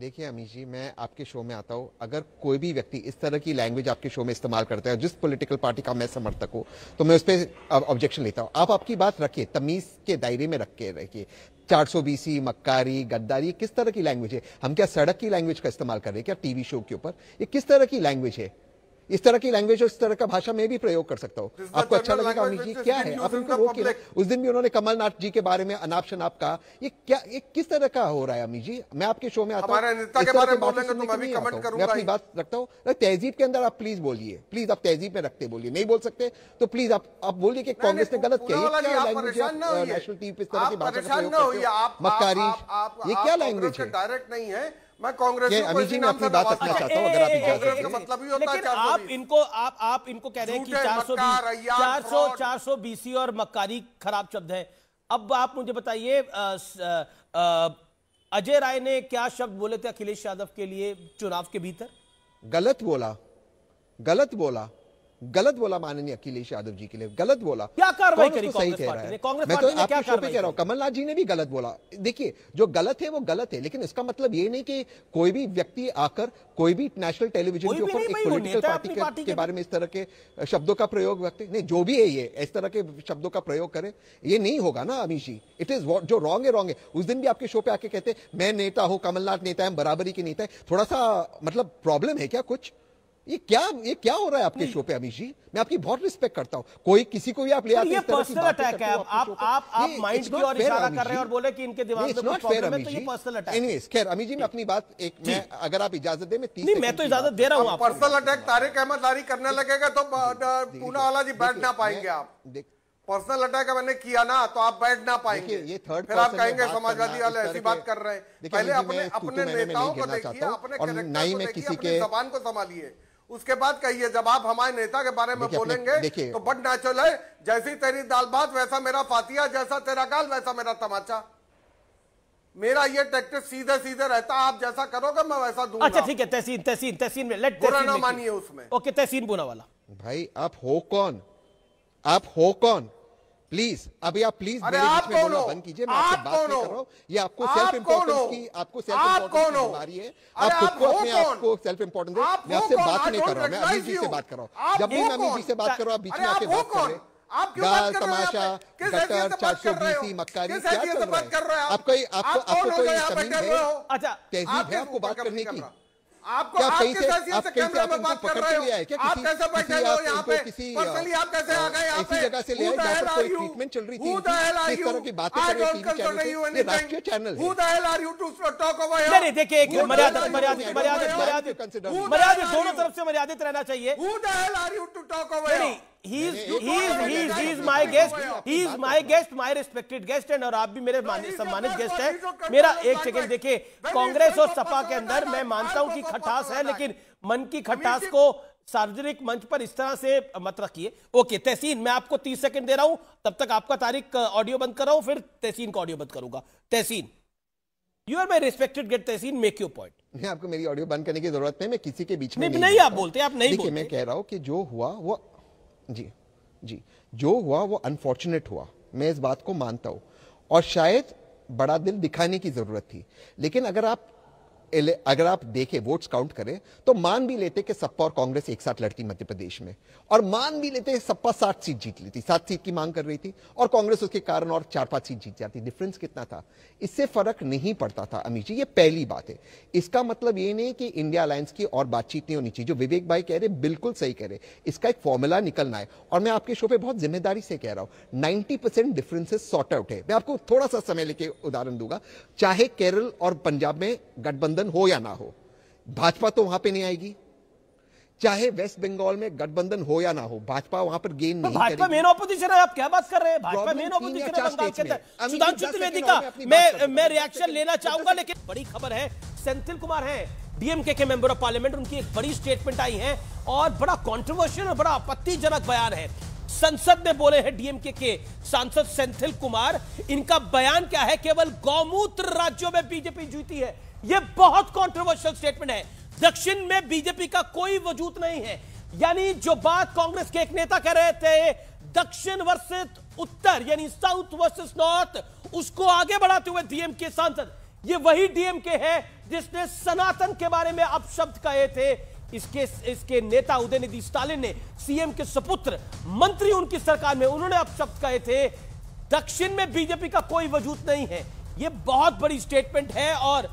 देखिए अमीश जी मैं आपके शो में आता हूँ अगर कोई भी व्यक्ति इस तरह की लैंग्वेज आपके शो में इस्तेमाल करता है जिस पॉलिटिकल पार्टी का मैं समर्थक हूँ तो मैं उस पर ऑब्जेक्शन लेता हूँ आप आपकी बात रखिए तमीज़ के दायरे में रख के रखिए चार सौ बीसी मक्कारी गद्दारी किस तरह की लैंग्वेज है हम क्या सड़क की लैंग्वेज का इस्तेमाल कर रहे हैं क्या टीवी शो के ऊपर ये किस तरह की लैंग्वेज है इस तरह की लैंग्वेज और इस तरह का भाषा में भी प्रयोग कर सकता हूँ आपको अच्छा लगेगा अमित जी क्या है आप उनको रोकिए उस दिन भी उन्होंने कमलनाथ जी के बारे में अनाप शनाप कहा ये क्या ये किस तरह का हो रहा है अमी जी मैं आपके शो में आता हूँ तो मैं अपनी बात रखता हूँ तहजीब के अंदर आप प्लीज बोलिए प्लीज आप तहजीब में रखते बोलिए नहीं बोल सकते तो प्लीज आप बोलिए कि कांग्रेस ने गलत किया नेशनल इस तरह की भाषा मक्कारी ये क्या लैंग्वेज है डायरेक्ट नहीं है मैं कांग्रेस अमित जी मैं अपनी बात रखना चाहता हूँ अगर आप इजाजत का मतलब आप इनको आप आप इनको कह रहे हैं कि चार सौ चार सौ बीसी और मक्कारी खराब शब्द है अब आप मुझे बताइए अजय राय ने क्या शब्द बोले थे अखिलेश यादव के लिए चुनाव के भीतर गलत बोला गलत बोला गलत बोला माननीय अखिलेश यादव जी के लिए गलत बोला क्या कार्रवाई करी सही कह रहा है मैं तो आपके शो पे कह रहा हूँ कमलनाथ जी ने भी गलत बोला देखिए जो गलत है वो गलत है लेकिन इसका मतलब ये नहीं कि कोई भी व्यक्ति आकर कोई भी नेशनल टेलीविजन के ऊपर एक पोलिटिकल पार्टी के बारे में इस तरह के शब्दों का प्रयोग व्यक्ति नहीं जो भी है ये इस तरह के शब्दों का प्रयोग करें ये नहीं होगा ना अमीश जी इट इज जो रॉन्ग है रॉन्ग है उस दिन भी आपके शो पे आके कहते मैं नेता हूँ कमलनाथ नेता है बराबरी के नेता है थोड़ा सा मतलब प्रॉब्लम है क्या कुछ ये क्या ये क्या हो रहा है आपके शो पे अमीश जी मैं आपकी बहुत रिस्पेक्ट करता हूँ कोई किसी को भी आप ले तो आते ये पर्सनल अटैक है आप आप आप माइंड की ओर इशारा कर रहे हैं और बोले कि इनके दिमाग में कुछ प्रॉब्लम है तो ये पर्सनल अटैक एनीवेज खैर अमीश जी मैं अपनी बात एक मैं अगर आप इजाजत दें मैं 30 नहीं मैं तो इजाजत दे रहा हूं आप पर्सनल अटैक तारिक अहमद लारी करने लगेगा तो पूना वाला जी बैठ ना पाएंगे आप पर्सनल अटैक मैंने किया ना तो आप बैठ ना पाएंगे ये थर्ड फिर आप कहेंगे समाजवादी वाले ऐसी बात कर रहे हैं पहले अपने अपने नेताओं को देखिए अपने कैरेक्टर को देखिए मैं किसी जबान को संभालिए उसके बाद कहिए जब आप हमारे नेता के बारे में बोलेंगे तो बट नेचुरल है जैसी तेरी दाल भात वैसा मेरा फातिया जैसा तेरा गाल वैसा मेरा तमाचा मेरा ये ट्रैक्टर सीधे सीधे रहता आप जैसा करोगे मैं वैसा दूंगा अच्छा ठीक है तहसीन तहसीन तहसीन में लेट ना मानिए उसमें ओके तहसीन बुना वाला भाई आप हो कौन आप हो कौन प्लीज अभी आप प्लीज अरे आप कौन हो बंद कीजिए मैं आपसे बात नहीं ये आपको सेल्फ इंपोर्टेंस की आपको सेल्फ इम्पोर्टेंस की बीमारी है आप खुद को अपने आप को सेल्फ इंपोर्टेंस मैं आपसे बात नहीं कर रहा हूँ मैं अमित जी से बात कर रहा हूं जब भी मैं अमित जी से बात कर रहा हूं बीच में आके बात कर रहे आप गाल तमाशा गटर चार सौ बीसी मक्कारी क्या कर रहे रहा आप कोई आपको अच्छा, आपको कोई समझ नहीं है तेजी है आपको बात करने की आपको बात कर आप कैसे हाँ, आप जगह से ले आए कोई ट्रीटमेंट चल रही थी इस तरह की बातें कर है राष्ट्रीय चैनल नहीं देखिए एक मर्यादित मर्यादित मर्यादित मर्यादित मर्यादित दोनों तरफ से मर्यादित रहना चाहिए और आप भी मेरे सम्मानित गेस्ट मेरा एक सेकेंड देखिए कांग्रेस और सपा के अंदर मैं मानता हूं कि खटास है लेकिन मन की खटास को सार्वजनिक मंच पर इस तरह से मत रखिए ओके तहसीन मैं आपको तीस सेकंड दे रहा हूं तब तक आपका तारीख ऑडियो बंद कर रहा हूं फिर तहसीन का ऑडियो बंद करूंगा Tehseen you are my respected get Tehseen make you point मैं आपको मेरी ऑडियो बंद करने की जरूरत नहीं मैं किसी के बीच में नहीं, नहीं, नहीं आप बोलते आप नहीं देखिए मैं कह रहा हूं कि जो हुआ वो जी जी जो हुआ वो अनफॉर्चुनेट हुआ मैं इस बात को मानता हूँ और शायद बड़ा दिल दिखाने की ज़रूरत थी लेकिन अगर आप अगर आप देखें वोट्स काउंट करें तो मान भी लेते कि सपा और कांग्रेस एक साथ लड़ती मध्य प्रदेश में और मान भी लेते सपा सात सीट जीत लेती सात सीट की मांग कर रही थी और कांग्रेस उसके कारण और चार पांच सीट जीत जाती डिफरेंस कितना था इससे फर्क नहीं पड़ता था अमित जी ये पहली बात है इसका मतलब ये नहीं कि इंडिया अलायंस की और बातचीत नहीं होनी चाहिए जो विवेक भाई कह रहे बिल्कुल सही कह रहे इसका एक फॉर्मूला निकलना है और मैं आपके शो पर बहुत जिम्मेदारी से कह रहा हूं ninety percent differences sort out है मैं आपको थोड़ा सा समय लेके उदाहरण दूंगा चाहे केरल और पंजाब में गठबंधन गठबंधन हो या ना हो भाजपा तो वहां पे नहीं आएगी चाहे वेस्ट बंगाल में गठबंधन हो या ना हो भाजपा वहां पर गेन तो नहीं भाजपा मेन ऑपोजिशन है आप क्या बात कर रहे हैं भाजपा मेन ऑपोजिशन है बंगाल के अंदर सुधांशु त्रिवेदी का मैं मैं रिएक्शन लेना चाहूंगा लेकिन बड़ी खबर है सेंथिल कुमार है डीएमके के मेंबर ऑफ पार्लियामेंट उनकी एक बड़ी स्टेटमेंट आई है और बड़ा कॉन्ट्रोवर्शियल और बड़ा आपत्तिजनक बयान है संसद में बोले हैं डीएमके के सांसद सेंथिल कुमार इनका बयान क्या है केवल गौमूत्र राज्यों में बीजेपी जीती है यह बहुत कंट्रोवर्शियल स्टेटमेंट है दक्षिण में बीजेपी का कोई वजूद नहीं है यानी जो बात कांग्रेस के एक नेता कह रहे थे दक्षिण वर्सेस उत्तर यानी साउथ वर्सेस नॉर्थ उसको आगे बढ़ाते हुए डीएम के सांसद ये वही डीएम के है जिसने सनातन के बारे में अपशब्द कहे थे इसके इसके नेता उदयनिधि स्टालिन ने सीएम के सपुत्र मंत्री उनकी सरकार में उन्होंने अपशब्द कहे थे दक्षिण में बीजेपी का कोई वजूद नहीं है यह बहुत बड़ी स्टेटमेंट है और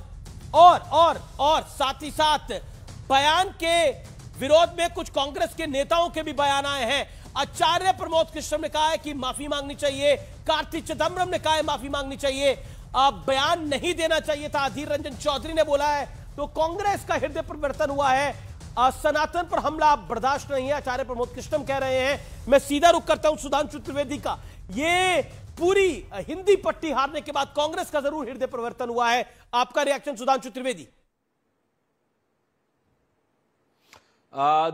और और और साथ ही साथ बयान के विरोध में कुछ कांग्रेस के नेताओं के भी बयान आए हैं आचार्य प्रमोद कृष्ण ने कहा है कि माफी मांगनी चाहिए कार्तिक चिदम्बरम ने कहा है माफी मांगनी चाहिए अब बयान नहीं देना चाहिए था अधीर रंजन चौधरी ने बोला है तो कांग्रेस का हृदय परिवर्तन हुआ है सनातन पर हमला बर्दाश्त नहीं है आचार्य प्रमोद कृष्णम कह रहे हैं मैं सीधा रुख करता हूं सुधांशु त्रिवेदी का ये पूरी हिंदी पट्टी हारने के बाद कांग्रेस का जरूर हृदय परिवर्तन हुआ है आपका रिएक्शन सुधांशु त्रिवेदी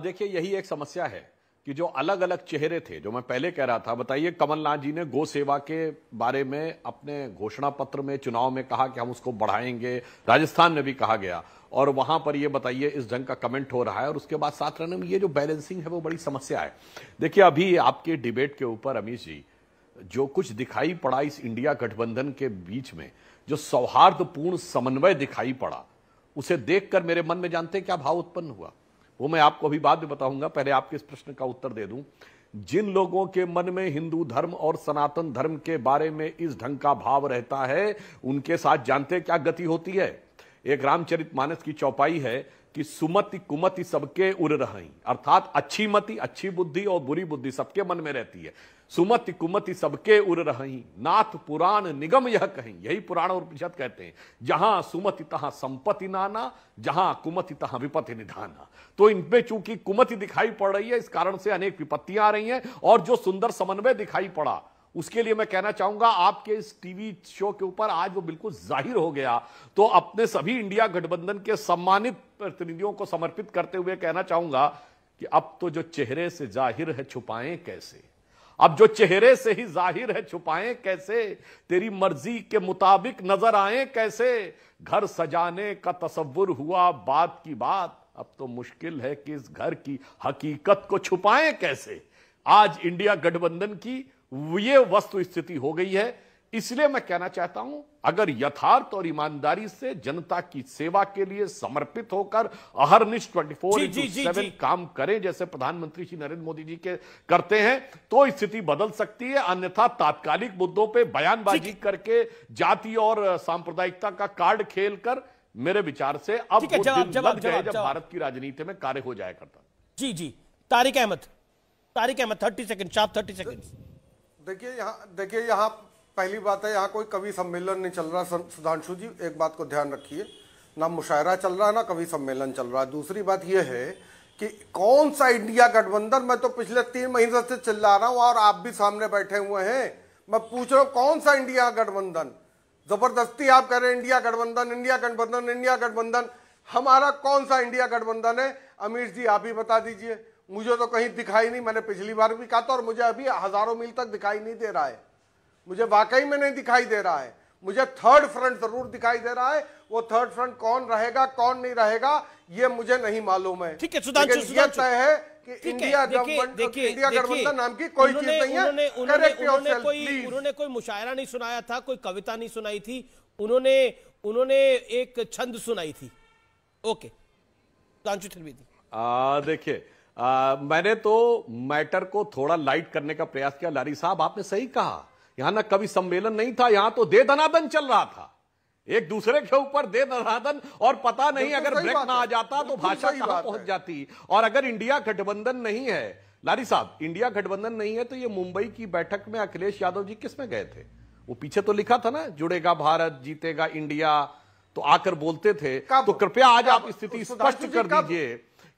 देखिए यही एक समस्या है कि जो अलग अलग चेहरे थे जो मैं पहले कह रहा था बताइए कमलनाथ जी ने गो सेवा के बारे में अपने घोषणा पत्र में चुनाव में कहा कि हम उसको बढ़ाएंगे राजस्थान में भी कहा गया और वहां पर ये बताइए इस ढंग का कमेंट हो रहा है और उसके बाद साथ रहने में ये जो बैलेंसिंग है वो बड़ी समस्या है देखिए अभी आपके डिबेट के ऊपर अमीश जी जो कुछ दिखाई पड़ा इस इंडिया गठबंधन के बीच में जो सौहार्दपूर्ण समन्वय दिखाई पड़ा उसे देखकर मेरे मन में जानते क्या भाव उत्पन्न हुआ वो मैं आपको अभी बाद में बताऊंगा पहले आपके इस प्रश्न का उत्तर दे दूं जिन लोगों के मन में हिंदू धर्म और सनातन धर्म के बारे में इस ढंग का भाव रहता है उनके साथ जानते क्या गति होती है एक रामचरित मानस की चौपाई है कि सुमति कुमति सबके उर रही अर्थात अच्छी मति अच्छी बुद्धि और बुरी बुद्धि सबके मन में रहती है सुमति कुमति सबके उर रही नाथ पुराण निगम यह कहें यही पुराण और परिषद कहते हैं जहां सुमति तहां संपत्ति नाना जहां कुमति तहां विपत्ति निधाना तो इनमें चूंकि कुमति दिखाई पड़ रही है इस कारण से अनेक विपत्तियां आ रही हैं और जो सुंदर समन्वय दिखाई पड़ा उसके लिए मैं कहना चाहूंगा आपके इस टीवी शो के ऊपर आज वो बिल्कुल जाहिर हो गया तो अपने सभी इंडिया गठबंधन के सम्मानित प्रतिनिधियों को समर्पित करते हुए कहना चाहूंगा कि अब तो जो चेहरे से जाहिर है छुपाएं कैसे अब जो चेहरे से ही जाहिर है छुपाएं कैसे तेरी मर्जी के मुताबिक नजर आए कैसे घर सजाने का तस्वुर हुआ बात की बात अब तो मुश्किल है कि इस घर की हकीकत को छुपाएं कैसे आज इंडिया गठबंधन की ये वस्तु स्थिति हो गई है इसलिए मैं कहना चाहता हूं अगर यथार्थ और ईमानदारी से जनता की सेवा के लिए समर्पित होकर अहरनिश ट्वेंटी फोर सेवन काम करें जैसे प्रधानमंत्री श्री नरेंद्र मोदी जी के करते हैं तो स्थिति बदल सकती है अन्यथा तात्कालिक मुद्दों पे बयानबाजी करके जाति और सांप्रदायिकता का कार्ड खेल कर मेरे विचार से अब वो दिन लग जब भारत की राजनीति में कार्य हो जाया करता जी जी तारिक अहमद तारिक अहमद थर्टी सेकेंड चार थर्टी सेकेंड देखिए यहाँ देखिए यहाँ पहली बात है यहाँ कोई कवि सम्मेलन नहीं चल रहा सुधांशु जी एक बात को ध्यान रखिए ना मुशायरा चल रहा है ना कवि सम्मेलन चल रहा है दूसरी बात यह है कि कौन सा इंडिया गठबंधन मैं तो पिछले तीन महीने से चिल्ला रहा हूँ और आप भी सामने बैठे हुए हैं मैं पूछ रहा हूँ कौन सा इंडिया गठबंधन जबरदस्ती आप कह रहे हैं इंडिया गठबंधन इंडिया गठबंधन इंडिया गठबंधन हमारा कौन सा इंडिया गठबंधन है अमीर जी आप ही बता दीजिए मुझे तो कहीं दिखाई नहीं मैंने पिछली बार भी कहा था और मुझे अभी हजारों मील तक दिखाई नहीं दे रहा है मुझे वाकई में नहीं दिखाई दे रहा है मुझे थर्ड फ्रंट जरूर दिखाई दे रहा है वो थर्ड फ्रंट कौन रहेगा कौन नहीं रहेगा ये मुझे नहीं मालूम है ठीक है सुधांशु सुधांशु है कि इंडिया देखिए इंडिया गठबंधन नाम की कोई चीज नहीं है उन्होंने उन्होंने कोई उन्होंने कोई मुशायरा नहीं सुनाया था कोई कविता नहीं सुनाई थी उन्होंने उन्होंने एक छंद सुनाई थी ओके सुधांशु त्रिवेदी देखिए मैंने तो मैटर को थोड़ा लाइट करने का प्रयास किया लारी साहब आपने सही कहा यहां ना कभी सम्मेलन नहीं था यहां तो दे दनादन चल रहा था एक दूसरे के ऊपर दे दनादन और पता नहीं अगर ब्रेक ना आ जाता तो भाषा कहां पहुंच जाती और अगर इंडिया गठबंधन नहीं है लारी साहब इंडिया गठबंधन नहीं है तो ये मुंबई की बैठक में अखिलेश यादव जी किस में गए थे वो पीछे तो लिखा था ना जुड़ेगा भारत जीतेगा इंडिया तो आकर बोलते थे तो कृपया आज आप स्थिति स्पष्ट कर दीजिए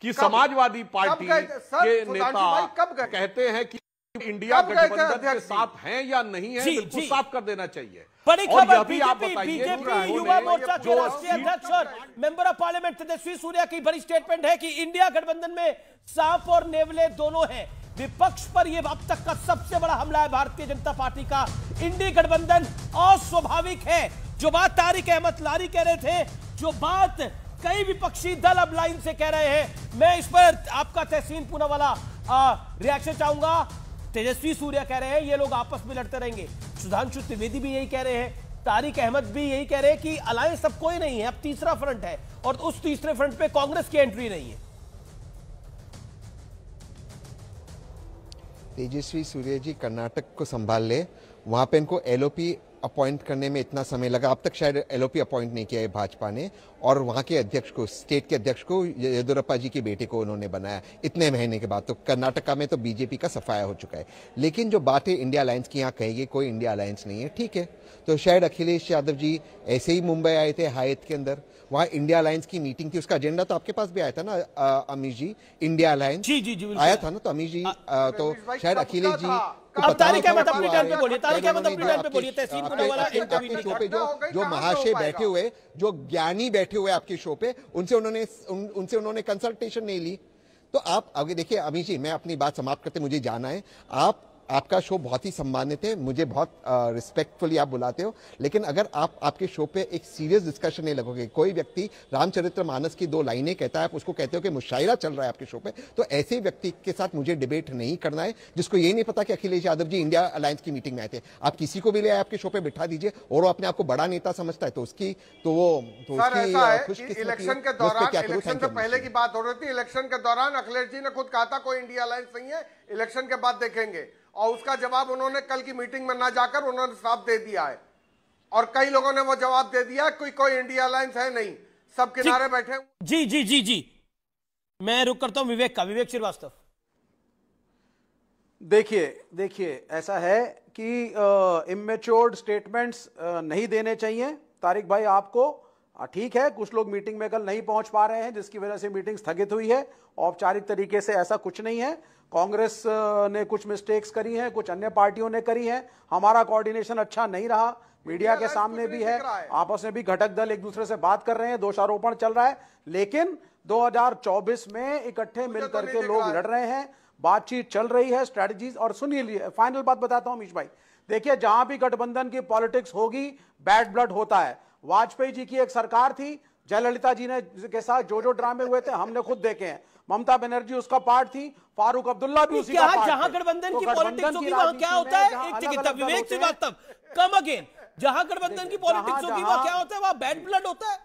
कि समाजवादी पार्टी के नेता कब कहते हैं कि इंडिया गठबंधन के साफ हैं या नहीं है बिल्कुल तो साफ कर देना चाहिए बड़ी खबर बीजेपी बीजेपी युवा मोर्चा के राष्ट्रीय अध्यक्ष और member of parliament Tejasvi Surya की बड़ी स्टेटमेंट है कि इंडिया गठबंधन में और नेवले दोनों हैं विपक्ष पर यह अब तक का सबसे बड़ा हमला है भारतीय जनता पार्टी का इंडी गठबंधन अस्वाभाविक है जो बात तारिक अहमद लारी कह रहे थे जो बात कई विपक्षी दल अब लाइन से कह रहे हैं मैं इस पर आपका तहसीन पूना वाला रिएक्शन चाहूंगा तेजस्वी सूर्य कह रहे हैं ये लोग आपस में लड़ते रहेंगे सुधांशु त्रिवेदी भी यही कह रहे हैं तारिक अहमद भी यही कह रहे हैं कि अलायंस अब कोई नहीं है अब तीसरा फ्रंट है और उस तीसरे फ्रंट पे कांग्रेस की एंट्री नहीं है तेजस्वी सूर्य जी कर्नाटक को संभाल ले वहां पे इनको एलओपी अपॉइंट करने में इतना समय लगा अब तक शायद एलओपी अपॉइंट नहीं किया है भाजपा ने और वहाँ के अध्यक्ष को स्टेट के अध्यक्ष को येदुरप्पा जी के बेटे को उन्होंने बनाया इतने महीने के बाद तो कर्नाटका में तो बीजेपी का सफाया हो चुका है लेकिन जो बात है इंडिया अलायंस की यहाँ कहेगी कोई इंडिया अलायंस नहीं है ठीक है तो शायद अखिलेश यादव जी ऐसे ही मुंबई आए थे हायत के अंदर वहाँ इंडिया अलायंस की मीटिंग थी उसका एजेंडा तो आपके पास भी आया था ना अमित जी इंडिया अलायंस आया था ना तो अमित जी तो शायद अखिलेश जी अब अहमद अपनी टर्न पे बोलिए अहमद अपनी टर्न पे बोलिए तहसीन को वाला इंटरव्यू शो पे जो जो महाशय बैठे हुए जो ज्ञानी बैठे हुए आपके शो पे उनसे उन्होंने उनसे उन्होंने कंसल्टेशन नहीं ली तो आप आगे देखिए अमित जी मैं अपनी बात समाप्त करते मुझे जाना है आप आपका शो बहुत ही सम्मानित है मुझे बहुत रिस्पेक्टफुली आप बुलाते हो लेकिन अगर आप आपके शो पे एक सीरियस डिस्कशन नहीं लगोगे कोई व्यक्ति रामचरित्र मानस की दो लाइनें कहता है आप उसको कहते हो कि मुशायरा चल रहा है आपके शो पे तो ऐसे व्यक्ति के साथ मुझे डिबेट नहीं करना है जिसको ये नहीं पता कि अखिलेश यादव जी इंडिया अलायंस की मीटिंग में आए थे आप किसी को भी ले आए आपके शो पे बिठा दीजिए और वो अपने आपको बड़ा नेता समझता है तो उसकी तो वो तो उसकी इलेक्शन के दौरान इलेक्शन से पहले की बात हो रही थी इलेक्शन के दौरान अखिलेश जी ने खुद कहा था कोई इंडिया अलायंस नहीं है इलेक्शन के बाद देखेंगे और उसका जवाब उन्होंने कल की मीटिंग में ना जाकर उन्होंने साफ दे दिया है और कई लोगों ने वो जवाब दे दिया कोई कोई इंडिया अलायंस है नहीं सब किनारे बैठे जी जी जी जी मैं रुक करता हूं विवेक का विवेक श्रीवास्तव देखिए देखिए ऐसा है कि इमेच्योर्ड स्टेटमेंट्स नहीं देने चाहिए तारिक भाई आपको ठीक है कुछ लोग मीटिंग में कल नहीं पहुंच पा रहे हैं जिसकी वजह से मीटिंग स्थगित हुई है औपचारिक तरीके से ऐसा कुछ नहीं है कांग्रेस ने कुछ मिस्टेक्स करी हैं कुछ अन्य पार्टियों ने करी हैं हमारा कोऑर्डिनेशन अच्छा नहीं रहा मीडिया के सामने भी है आपस में भी घटक दल एक दूसरे से बात कर रहे हैं दोषारोपण चल रहा है लेकिन 2024 में इकट्ठे मिलकर तो के लोग लड़ रहे हैं बातचीत चल रही है स्ट्रेटजीज और सुनिए फाइनल बात बताता हूं अमीश भाई देखिए जहां भी गठबंधन की पॉलिटिक्स होगी बैड ब्लड होता है वाजपेयी जी की एक सरकार थी जयललिता जी ने के साथ जो जो ड्रामे हुए थे हमने खुद देखे हैं ममता बनर्जी उसका पार्ट थी फारूक अब्दुल्ला भी उसी जहां गठबंधन तो की पॉलिटिक्स होगी वहां क्या होता है एक ticket Vivek Shrivastava come again जहां गठबंधन की पॉलिटिक्स होगी वहां क्या होता है वहां बैड ब्लड होता है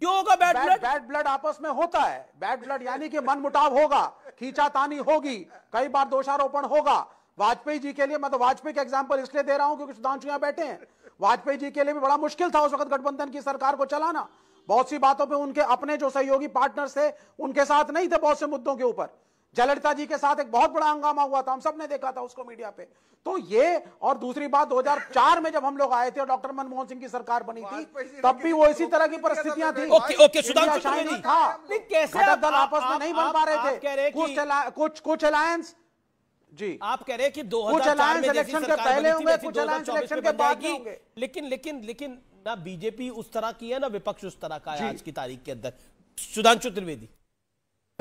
क्यों होगा बैड ब्लड बैड ब्लड आपस में होता है बैड ब्लड यानी कि मन मुटाव होगा खींचातानी होगी कई बार दोषारोपण होगा वाजपेयी जी के लिए मैं तो वाजपेयी का एग्जाम्पल इसलिए दे रहा हूं क्योंकि सुधांशु यहां बैठे हैं वाजपेयी जी के लिए भी बड़ा मुश्किल था उस वक्त गठबंधन की सरकार को चलाना बहुत सी बातों पे उनके अपने जो सहयोगी पार्टनर्स थे उनके साथ नहीं थे बहुत से मुद्दों के ऊपर जयललिता जी के साथ एक बहुत बड़ा हंगामा हुआ था हम सब ने देखा था उसको मीडिया पे तो ये और दूसरी बात 2004 में जब हम लोग आए थे और डॉक्टर मनमोहन सिंह की सरकार बनी थी तब भी वो इसी तरह की परिस्थितियां थी ओके ओके था दल आपस में नहीं बन पा रहे थे कुछ कुछ अलायंस जी आप कह रहे हैं कि दो हजार इलेक्शन के पहले होंगे कुछ इलेक्शन के बाद लेकिन लेकिन लेकिन ना बीजेपी उस तरह की है ना विपक्ष उस तरह का है आज की तारीख के अंदर सुधांशु त्रिवेदी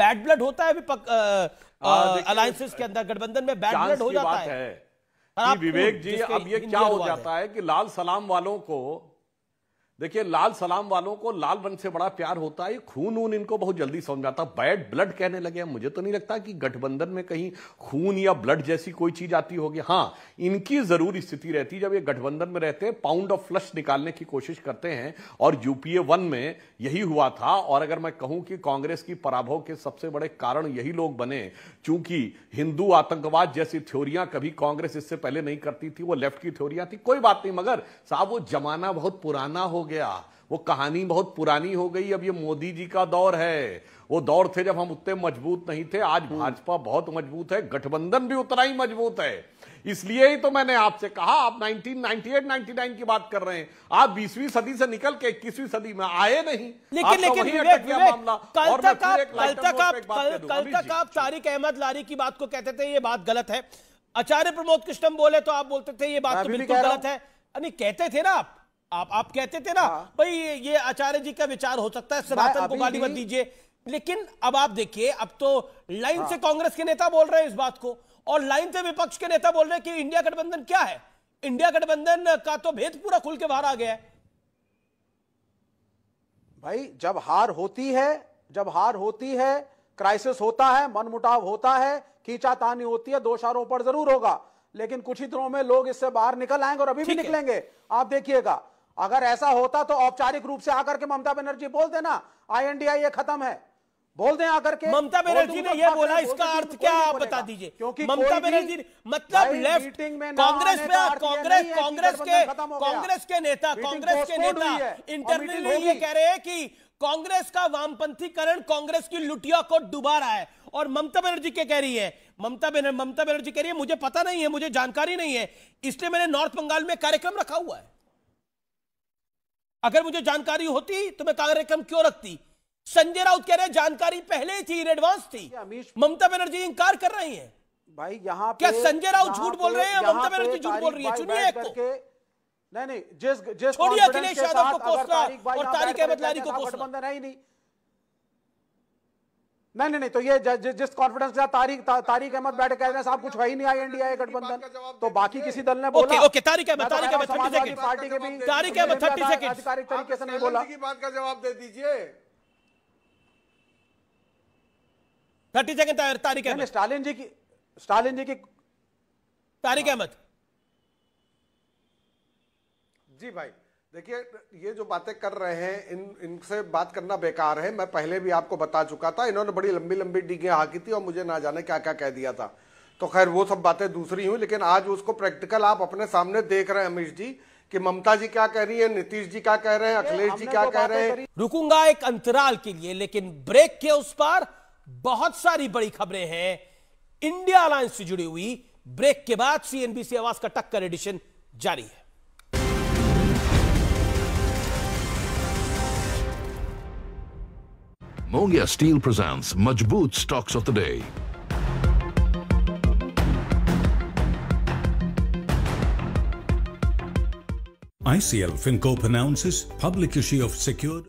बैड ब्लड होता है अलायसेस के अंदर गठबंधन में बैड ब्लड हो जाता है, है। विवेक जी अब ये क्या हो जाता है कि लाल सलाम वालों को देखिए लाल सलाम वालों को लाल रंग से बड़ा प्यार होता है खून ऊन इनको बहुत जल्दी समझ आता बैड ब्लड कहने लगे मुझे तो नहीं लगता कि गठबंधन में कहीं खून या ब्लड जैसी कोई चीज आती होगी हाँ इनकी जरूर स्थिति रहती जब ये गठबंधन में रहते हैं पाउंड ऑफ फ्लश निकालने की कोशिश करते हैं और यूपीए वन में यही हुआ था और अगर मैं कहूं कि कांग्रेस की पराभव के सबसे बड़े कारण यही लोग बने चूंकि हिंदू आतंकवाद जैसी थ्योरियां कभी कांग्रेस इससे पहले नहीं करती थी वो लेफ्ट की थ्योरियां थी कोई बात नहीं मगर साहब वो जमाना बहुत पुराना हो गया वो कहानी बहुत पुरानी हो गई अब ये मोदी जी का दौर है वो दौर थे जब हम उतने मजबूत नहीं थे आज हम्म। भाजपा बहुत मजबूत है गठबंधन भी उतना ही मजबूत है इसलिए ही तो मैंने आपसे कहा आप 1998 99 की बात कर रहे हैं आप 20वीं सदी से निकल के 21वीं सदी में आए नहीं लेकिन लेकिन विवेक, विवेक, कल तक आप कल तक आप तारिक अहमद लारी की बात को कहते थे ये बात गलत है आचार्य प्रमोद कृष्णम बोले तो आप बोलते थे ये बात तो बिल्कुल गलत है नहीं कहते थे ना आप आप आप कहते थे ना हाँ। भाई ये आचार्य जी का विचार हो सकता है सनातन को गाली मत दीजिए लेकिन अब आप देखिए अब तो लाइन से हाँ। कांग्रेस के नेता बोल रहे हैं इस बात को और लाइन से विपक्ष के नेता बोल रहे हैं कि इंडिया गठबंधन क्या है इंडिया गठबंधन का तो भेद पूरा खुल के बाहर आ गया है भाई जब हार होती है जब हार होती है क्राइसिस होता है मनमुटाव होता है खींचातानी होती है दोषारोपण जरूर होगा लेकिन कुछ ही दिनों में लोग इससे बाहर निकल आएंगे और अभी भी निकलेंगे आप देखिएगा अगर ऐसा होता तो औपचारिक रूप से आकर के ममता बनर्जी बोल देना आईएनडीआई खत्म है बोल दें आकर के ममता बनर्जी ने यह बोला इसका अर्थ क्या आप बता दीजिए क्योंकि ममता बनर्जी मतलब लेफ्ट कांग्रेस में कांग्रेस कांग्रेस के कांग्रेस के नेता कांग्रेस के नेता इंटरव्यू ये कह रहे हैं कि कांग्रेस का वामपंथीकरण कांग्रेस की लुटिया को डुबा रहा है और ममता बनर्जी क्या कह रही है ममता ममता बनर्जी कह रही है मुझे पता नहीं है मुझे जानकारी नहीं है इसलिए मैंने नॉर्थ बंगाल में कार्यक्रम रखा हुआ है अगर मुझे जानकारी होती तो मैं कार्यक्रम क्यों रखती संजय राउत कह रहे जानकारी पहले ही थी इन एडवांस थी ममता बनर्जी इंकार कर रही है भाई यहाँ क्या संजय राउत झूठ बोल रहे हैं ममता बनर्जी झूठ बोल रही है चुनिए एक नहीं नहीं जिस जिस अखिलेश यादव को कोसना और तारीख अहमद लारी को कोसना गठबंधन है ही नहीं नहीं नहीं तो ये ज, ज, जिस कॉन्फिडेंस के साथ तारीख ता, तारिक अहमद बैठे कह रहे हैं साहब कुछ वही नहीं आई एनडीए गठबंधन तो बाकी किसी दल ने बोला ओके तारीख अहमद तो तारीख अहमद 30 सेकंड पार्टी के भी तारीख अहमद 30 सेकंड आधिकारिक तरीके से नहीं बोला की बात का जवाब दे दीजिए थर्टी सेकंड तारीख अहमद स्टालिन जी की स्टालिन जी की तारीख अहमद जी भाई देखिए ये जो बातें कर रहे हैं इन इनसे बात करना बेकार है मैं पहले भी आपको बता चुका था इन्होंने बड़ी लंबी लंबी डीगें हाकी थी और मुझे ना जाने क्या क्या कह दिया था तो खैर वो सब बातें दूसरी हुई लेकिन आज उसको प्रैक्टिकल आप अपने सामने देख रहे हैं अमित जी कि ममता जी क्या कह रही है नीतीश जी क्या कह रहे हैं अखिलेश जी क्या कह रहे हैं रुकूंगा एक अंतराल के लिए लेकिन ब्रेक के उस पर बहुत सारी बड़ी खबरें हैं इंडिया अलायंस से जुड़ी हुई ब्रेक के बाद सीएनबीसी आवाज का टक्कर एडिशन जारी है Mongia Steel presents Majboot Stocks of the Day. ICL FinCorp announces public issue of secured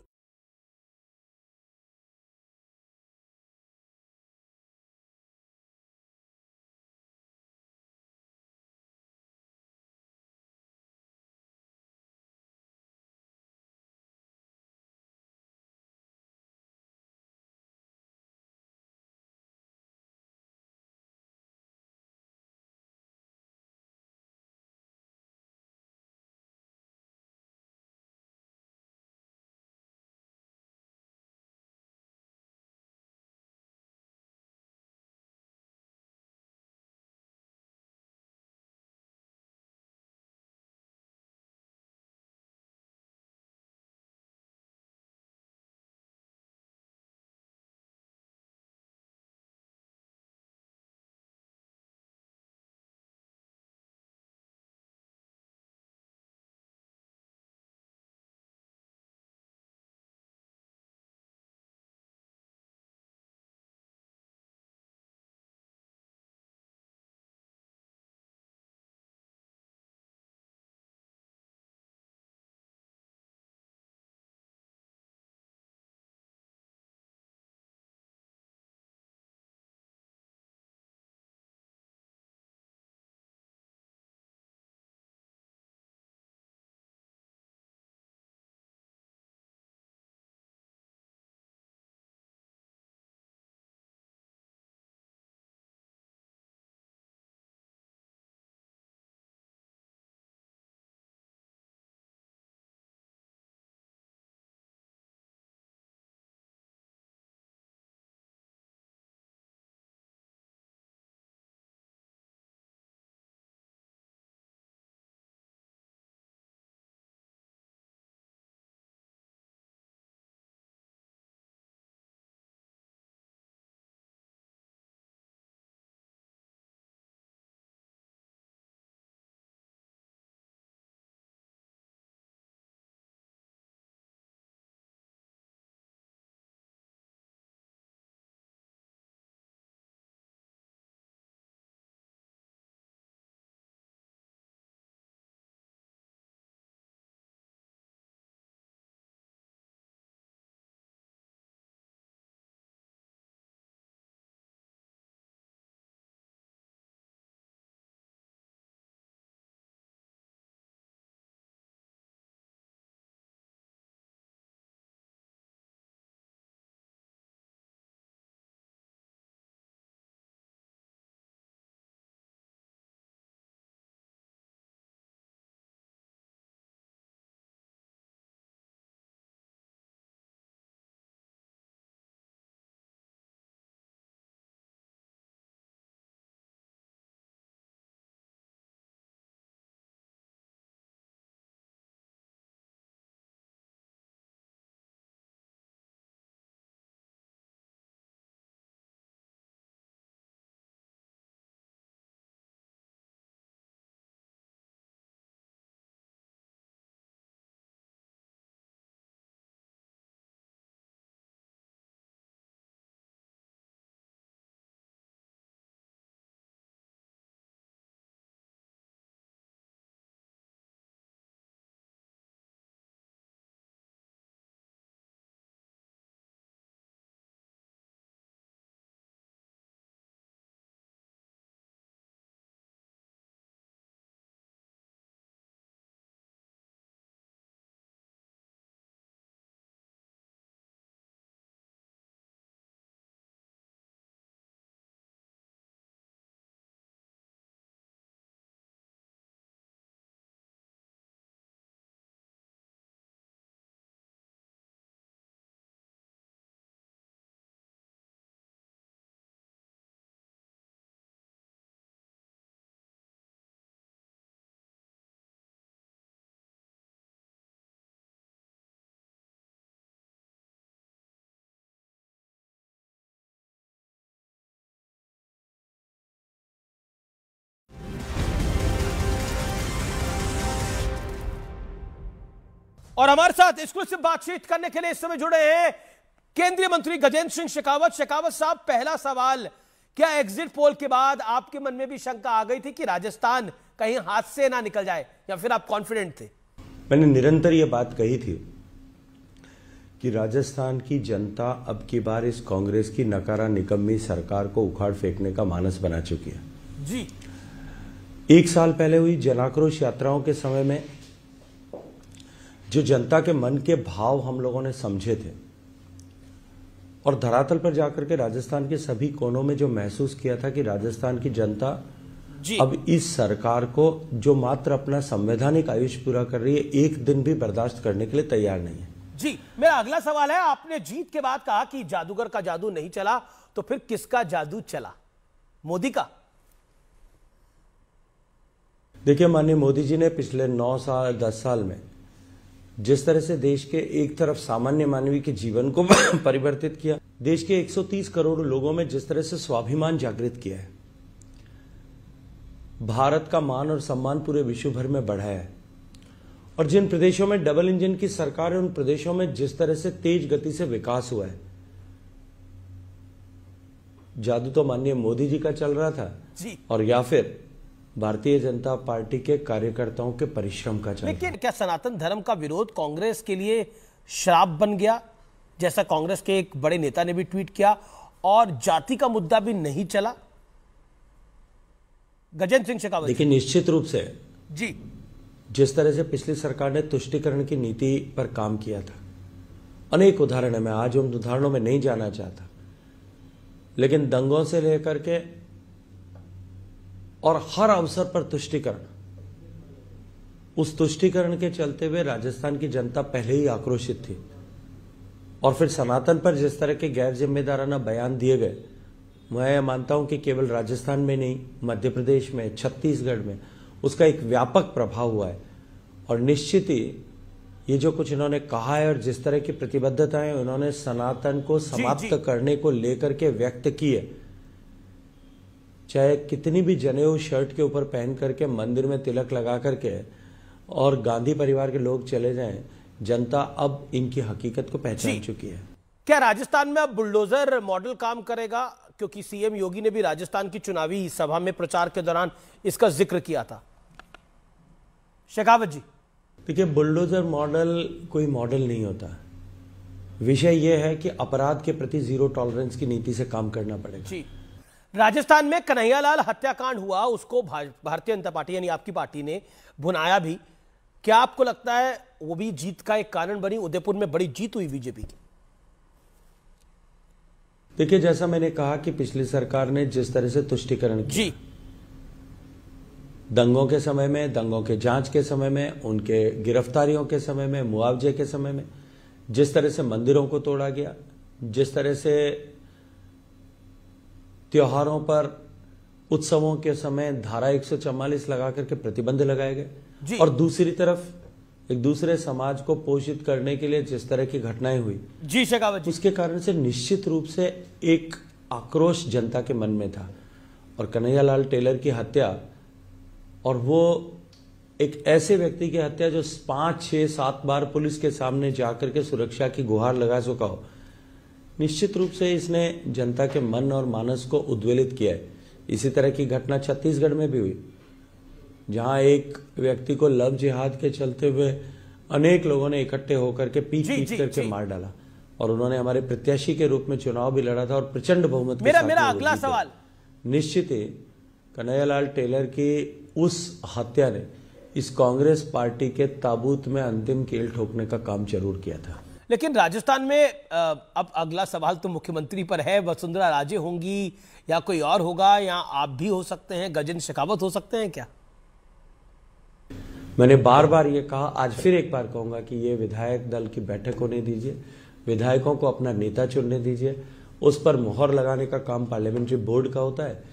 और हमारे साथ एक्सक्लूसिव बातचीत करने के लिए इस समय जुड़े हैं केंद्रीय मंत्री गजेंद्र सिंह शेखावत शेखावत साहब पहला सवाल क्या एग्जिट पोल के बाद आपके मन में भी शंका आ गई थी कि राजस्थान कहीं हाथ से ना निकल जाए या फिर आप कॉन्फिडेंट थे मैंने निरंतर यह बात कही थी कि राजस्थान की जनता अब की बार इस कांग्रेस की नकारा निकम्मी सरकार को उखाड़ फेंकने का मानस बना चुकी है जी एक साल पहले हुई जनाक्रोश यात्राओं के समय में जो जनता के मन के भाव हम लोगों ने समझे थे और धरातल पर जाकर के राजस्थान के सभी कोनों में जो महसूस किया था कि राजस्थान की जनता अब इस सरकार को जो मात्र अपना संवैधानिक आयुष पूरा कर रही है एक दिन भी बर्दाश्त करने के लिए तैयार नहीं है जी मेरा अगला सवाल है आपने जीत के बाद कहा कि जादूगर का जादू नहीं चला तो फिर किसका जादू चला मोदी का देखिए माननीय मोदी जी ने पिछले नौ साल दस साल में जिस तरह से देश के एक तरफ सामान्य मानवीय के जीवन को परिवर्तित किया देश के 130 करोड़ लोगों में जिस तरह से स्वाभिमान जागृत किया है भारत का मान और सम्मान पूरे विश्व भर में बढ़ा है और जिन प्रदेशों में डबल इंजन की सरकार है उन प्रदेशों में जिस तरह से तेज गति से विकास हुआ है जादू तो माननीय मोदी जी का चल रहा था और या फिर भारतीय जनता पार्टी के कार्यकर्ताओं के परिश्रम का चल लेकिन क्या सनातन धर्म का विरोध कांग्रेस के लिए श्राप बन गया जैसा कांग्रेस के एक बड़े नेता ने भी ट्वीट किया और जाति का मुद्दा भी नहीं चला गजेंद्र सिंह शेखावत देखिए निश्चित रूप से जी जिस तरह से पिछली सरकार ने तुष्टिकरण की नीति पर काम किया था अनेक उदाहरण है मैं आज उन उदाहरणों में नहीं जाना चाहता लेकिन दंगों से लेकर के और हर अवसर पर तुष्टिकरण उस तुष्टिकरण के चलते हुए राजस्थान की जनता पहले ही आक्रोशित थी और फिर सनातन पर जिस तरह के गैर जिम्मेदाराना बयान दिए गए मैं यह मानता हूं कि केवल राजस्थान में नहीं मध्य प्रदेश में छत्तीसगढ़ में उसका एक व्यापक प्रभाव हुआ है और निश्चित ही ये जो कुछ इन्होंने कहा है और जिस तरह की प्रतिबद्धताएं उन्होंने सनातन को समाप्त जी, जी। करने को लेकर के व्यक्त की है चाहे कितनी भी जनेऊ शर्ट के ऊपर पहन करके मंदिर में तिलक लगा करके और गांधी परिवार के लोग चले जाएं जनता अब इनकी हकीकत को पहचान चुकी है क्या राजस्थान में अब बुलडोजर मॉडल काम करेगा क्योंकि सीएम योगी ने भी राजस्थान की चुनावी सभा में प्रचार के दौरान इसका जिक्र किया था शेखावत जी देखिए बुलडोजर मॉडल कोई मॉडल नहीं होता विषय यह है कि अपराध के प्रति जीरो टॉलरेंस की नीति से काम करना पड़ेगा राजस्थान में कन्हैयालाल हत्याकांड हुआ उसको भारतीय जनता पार्टी यानी आपकी पार्टी ने भुनाया भी क्या आपको लगता है वो भी जीत का एक कारण बनी उदयपुर में बड़ी जीत हुई बीजेपी की देखिए जैसा मैंने कहा कि पिछली सरकार ने जिस तरह से तुष्टिकरण जी दंगों के समय में दंगों के जांच के समय में उनके गिरफ्तारियों के समय में मुआवजे के समय में जिस तरह से मंदिरों को तोड़ा गया जिस तरह से त्योहारों पर उत्सवों के समय धारा 144 लगा करके प्रतिबंध लगाए गए और दूसरी तरफ एक दूसरे समाज को पोषित करने के लिए जिस तरह की घटनाएं हुई जी शेखावत उसके कारण से निश्चित रूप से एक आक्रोश जनता के मन में था और कन्हैयालाल टेलर की हत्या और वो एक ऐसे व्यक्ति की हत्या जो पांच छह सात बार पुलिस के सामने जाकर के सुरक्षा की गुहार लगा चुका हो निश्चित रूप से इसने जनता के मन और मानस को उद्वेलित किया है इसी तरह की घटना छत्तीसगढ़ में भी हुई जहां एक व्यक्ति को लव जिहाद के चलते हुए अनेक लोगों ने इकट्ठे होकर के पीछे पीछ करके मार डाला और उन्होंने हमारे प्रत्याशी के रूप में चुनाव भी लड़ा था और प्रचंड बहुमत मेरा मेरा अगला सवाल निश्चित ही कन्हैयालाल टेलर की उस हत्या ने इस कांग्रेस पार्टी के ताबूत में अंतिम केल ठोकने का काम जरूर किया था लेकिन राजस्थान में अब अगला सवाल तो मुख्यमंत्री पर है वसुंधरा राजे होंगी या कोई और होगा या आप भी हो सकते हैं गजेंद्र शेखावत हो सकते हैं क्या मैंने बार बार ये कहा आज फिर एक बार कहूंगा कि ये विधायक दल की बैठक होने दीजिए विधायकों को अपना नेता चुनने दीजिए उस पर मोहर लगाने का काम पार्लियामेंट्री बोर्ड का होता है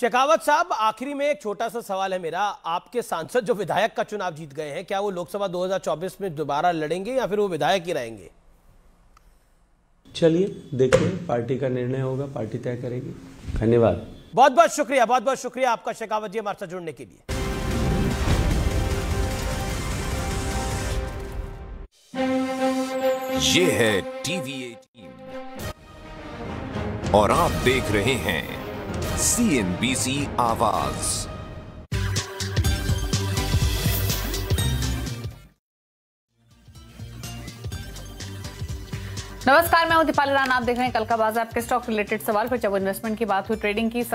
शेखावत साहब आखिरी में एक छोटा सा सवाल है मेरा आपके सांसद जो विधायक का चुनाव जीत गए हैं क्या वो लोकसभा 2024 में दोबारा लड़ेंगे या फिर वो विधायक ही रहेंगे चलिए देखिए पार्टी का निर्णय होगा पार्टी तय करेगी धन्यवाद बहुत बहुत शुक्रिया बहुत बहुत शुक्रिया आपका शेखावत जी हमारे साथ जुड़ने के लिए ये है टीवी और आप देख रहे हैं सी एन बी सी आवाज़ नमस्कार मैं हूं दीपाली राणा आप देख रहे हैं कल का बाजार के स्टॉक रिलेटेड सवाल पर जब इन्वेस्टमेंट की बात हुई ट्रेडिंग की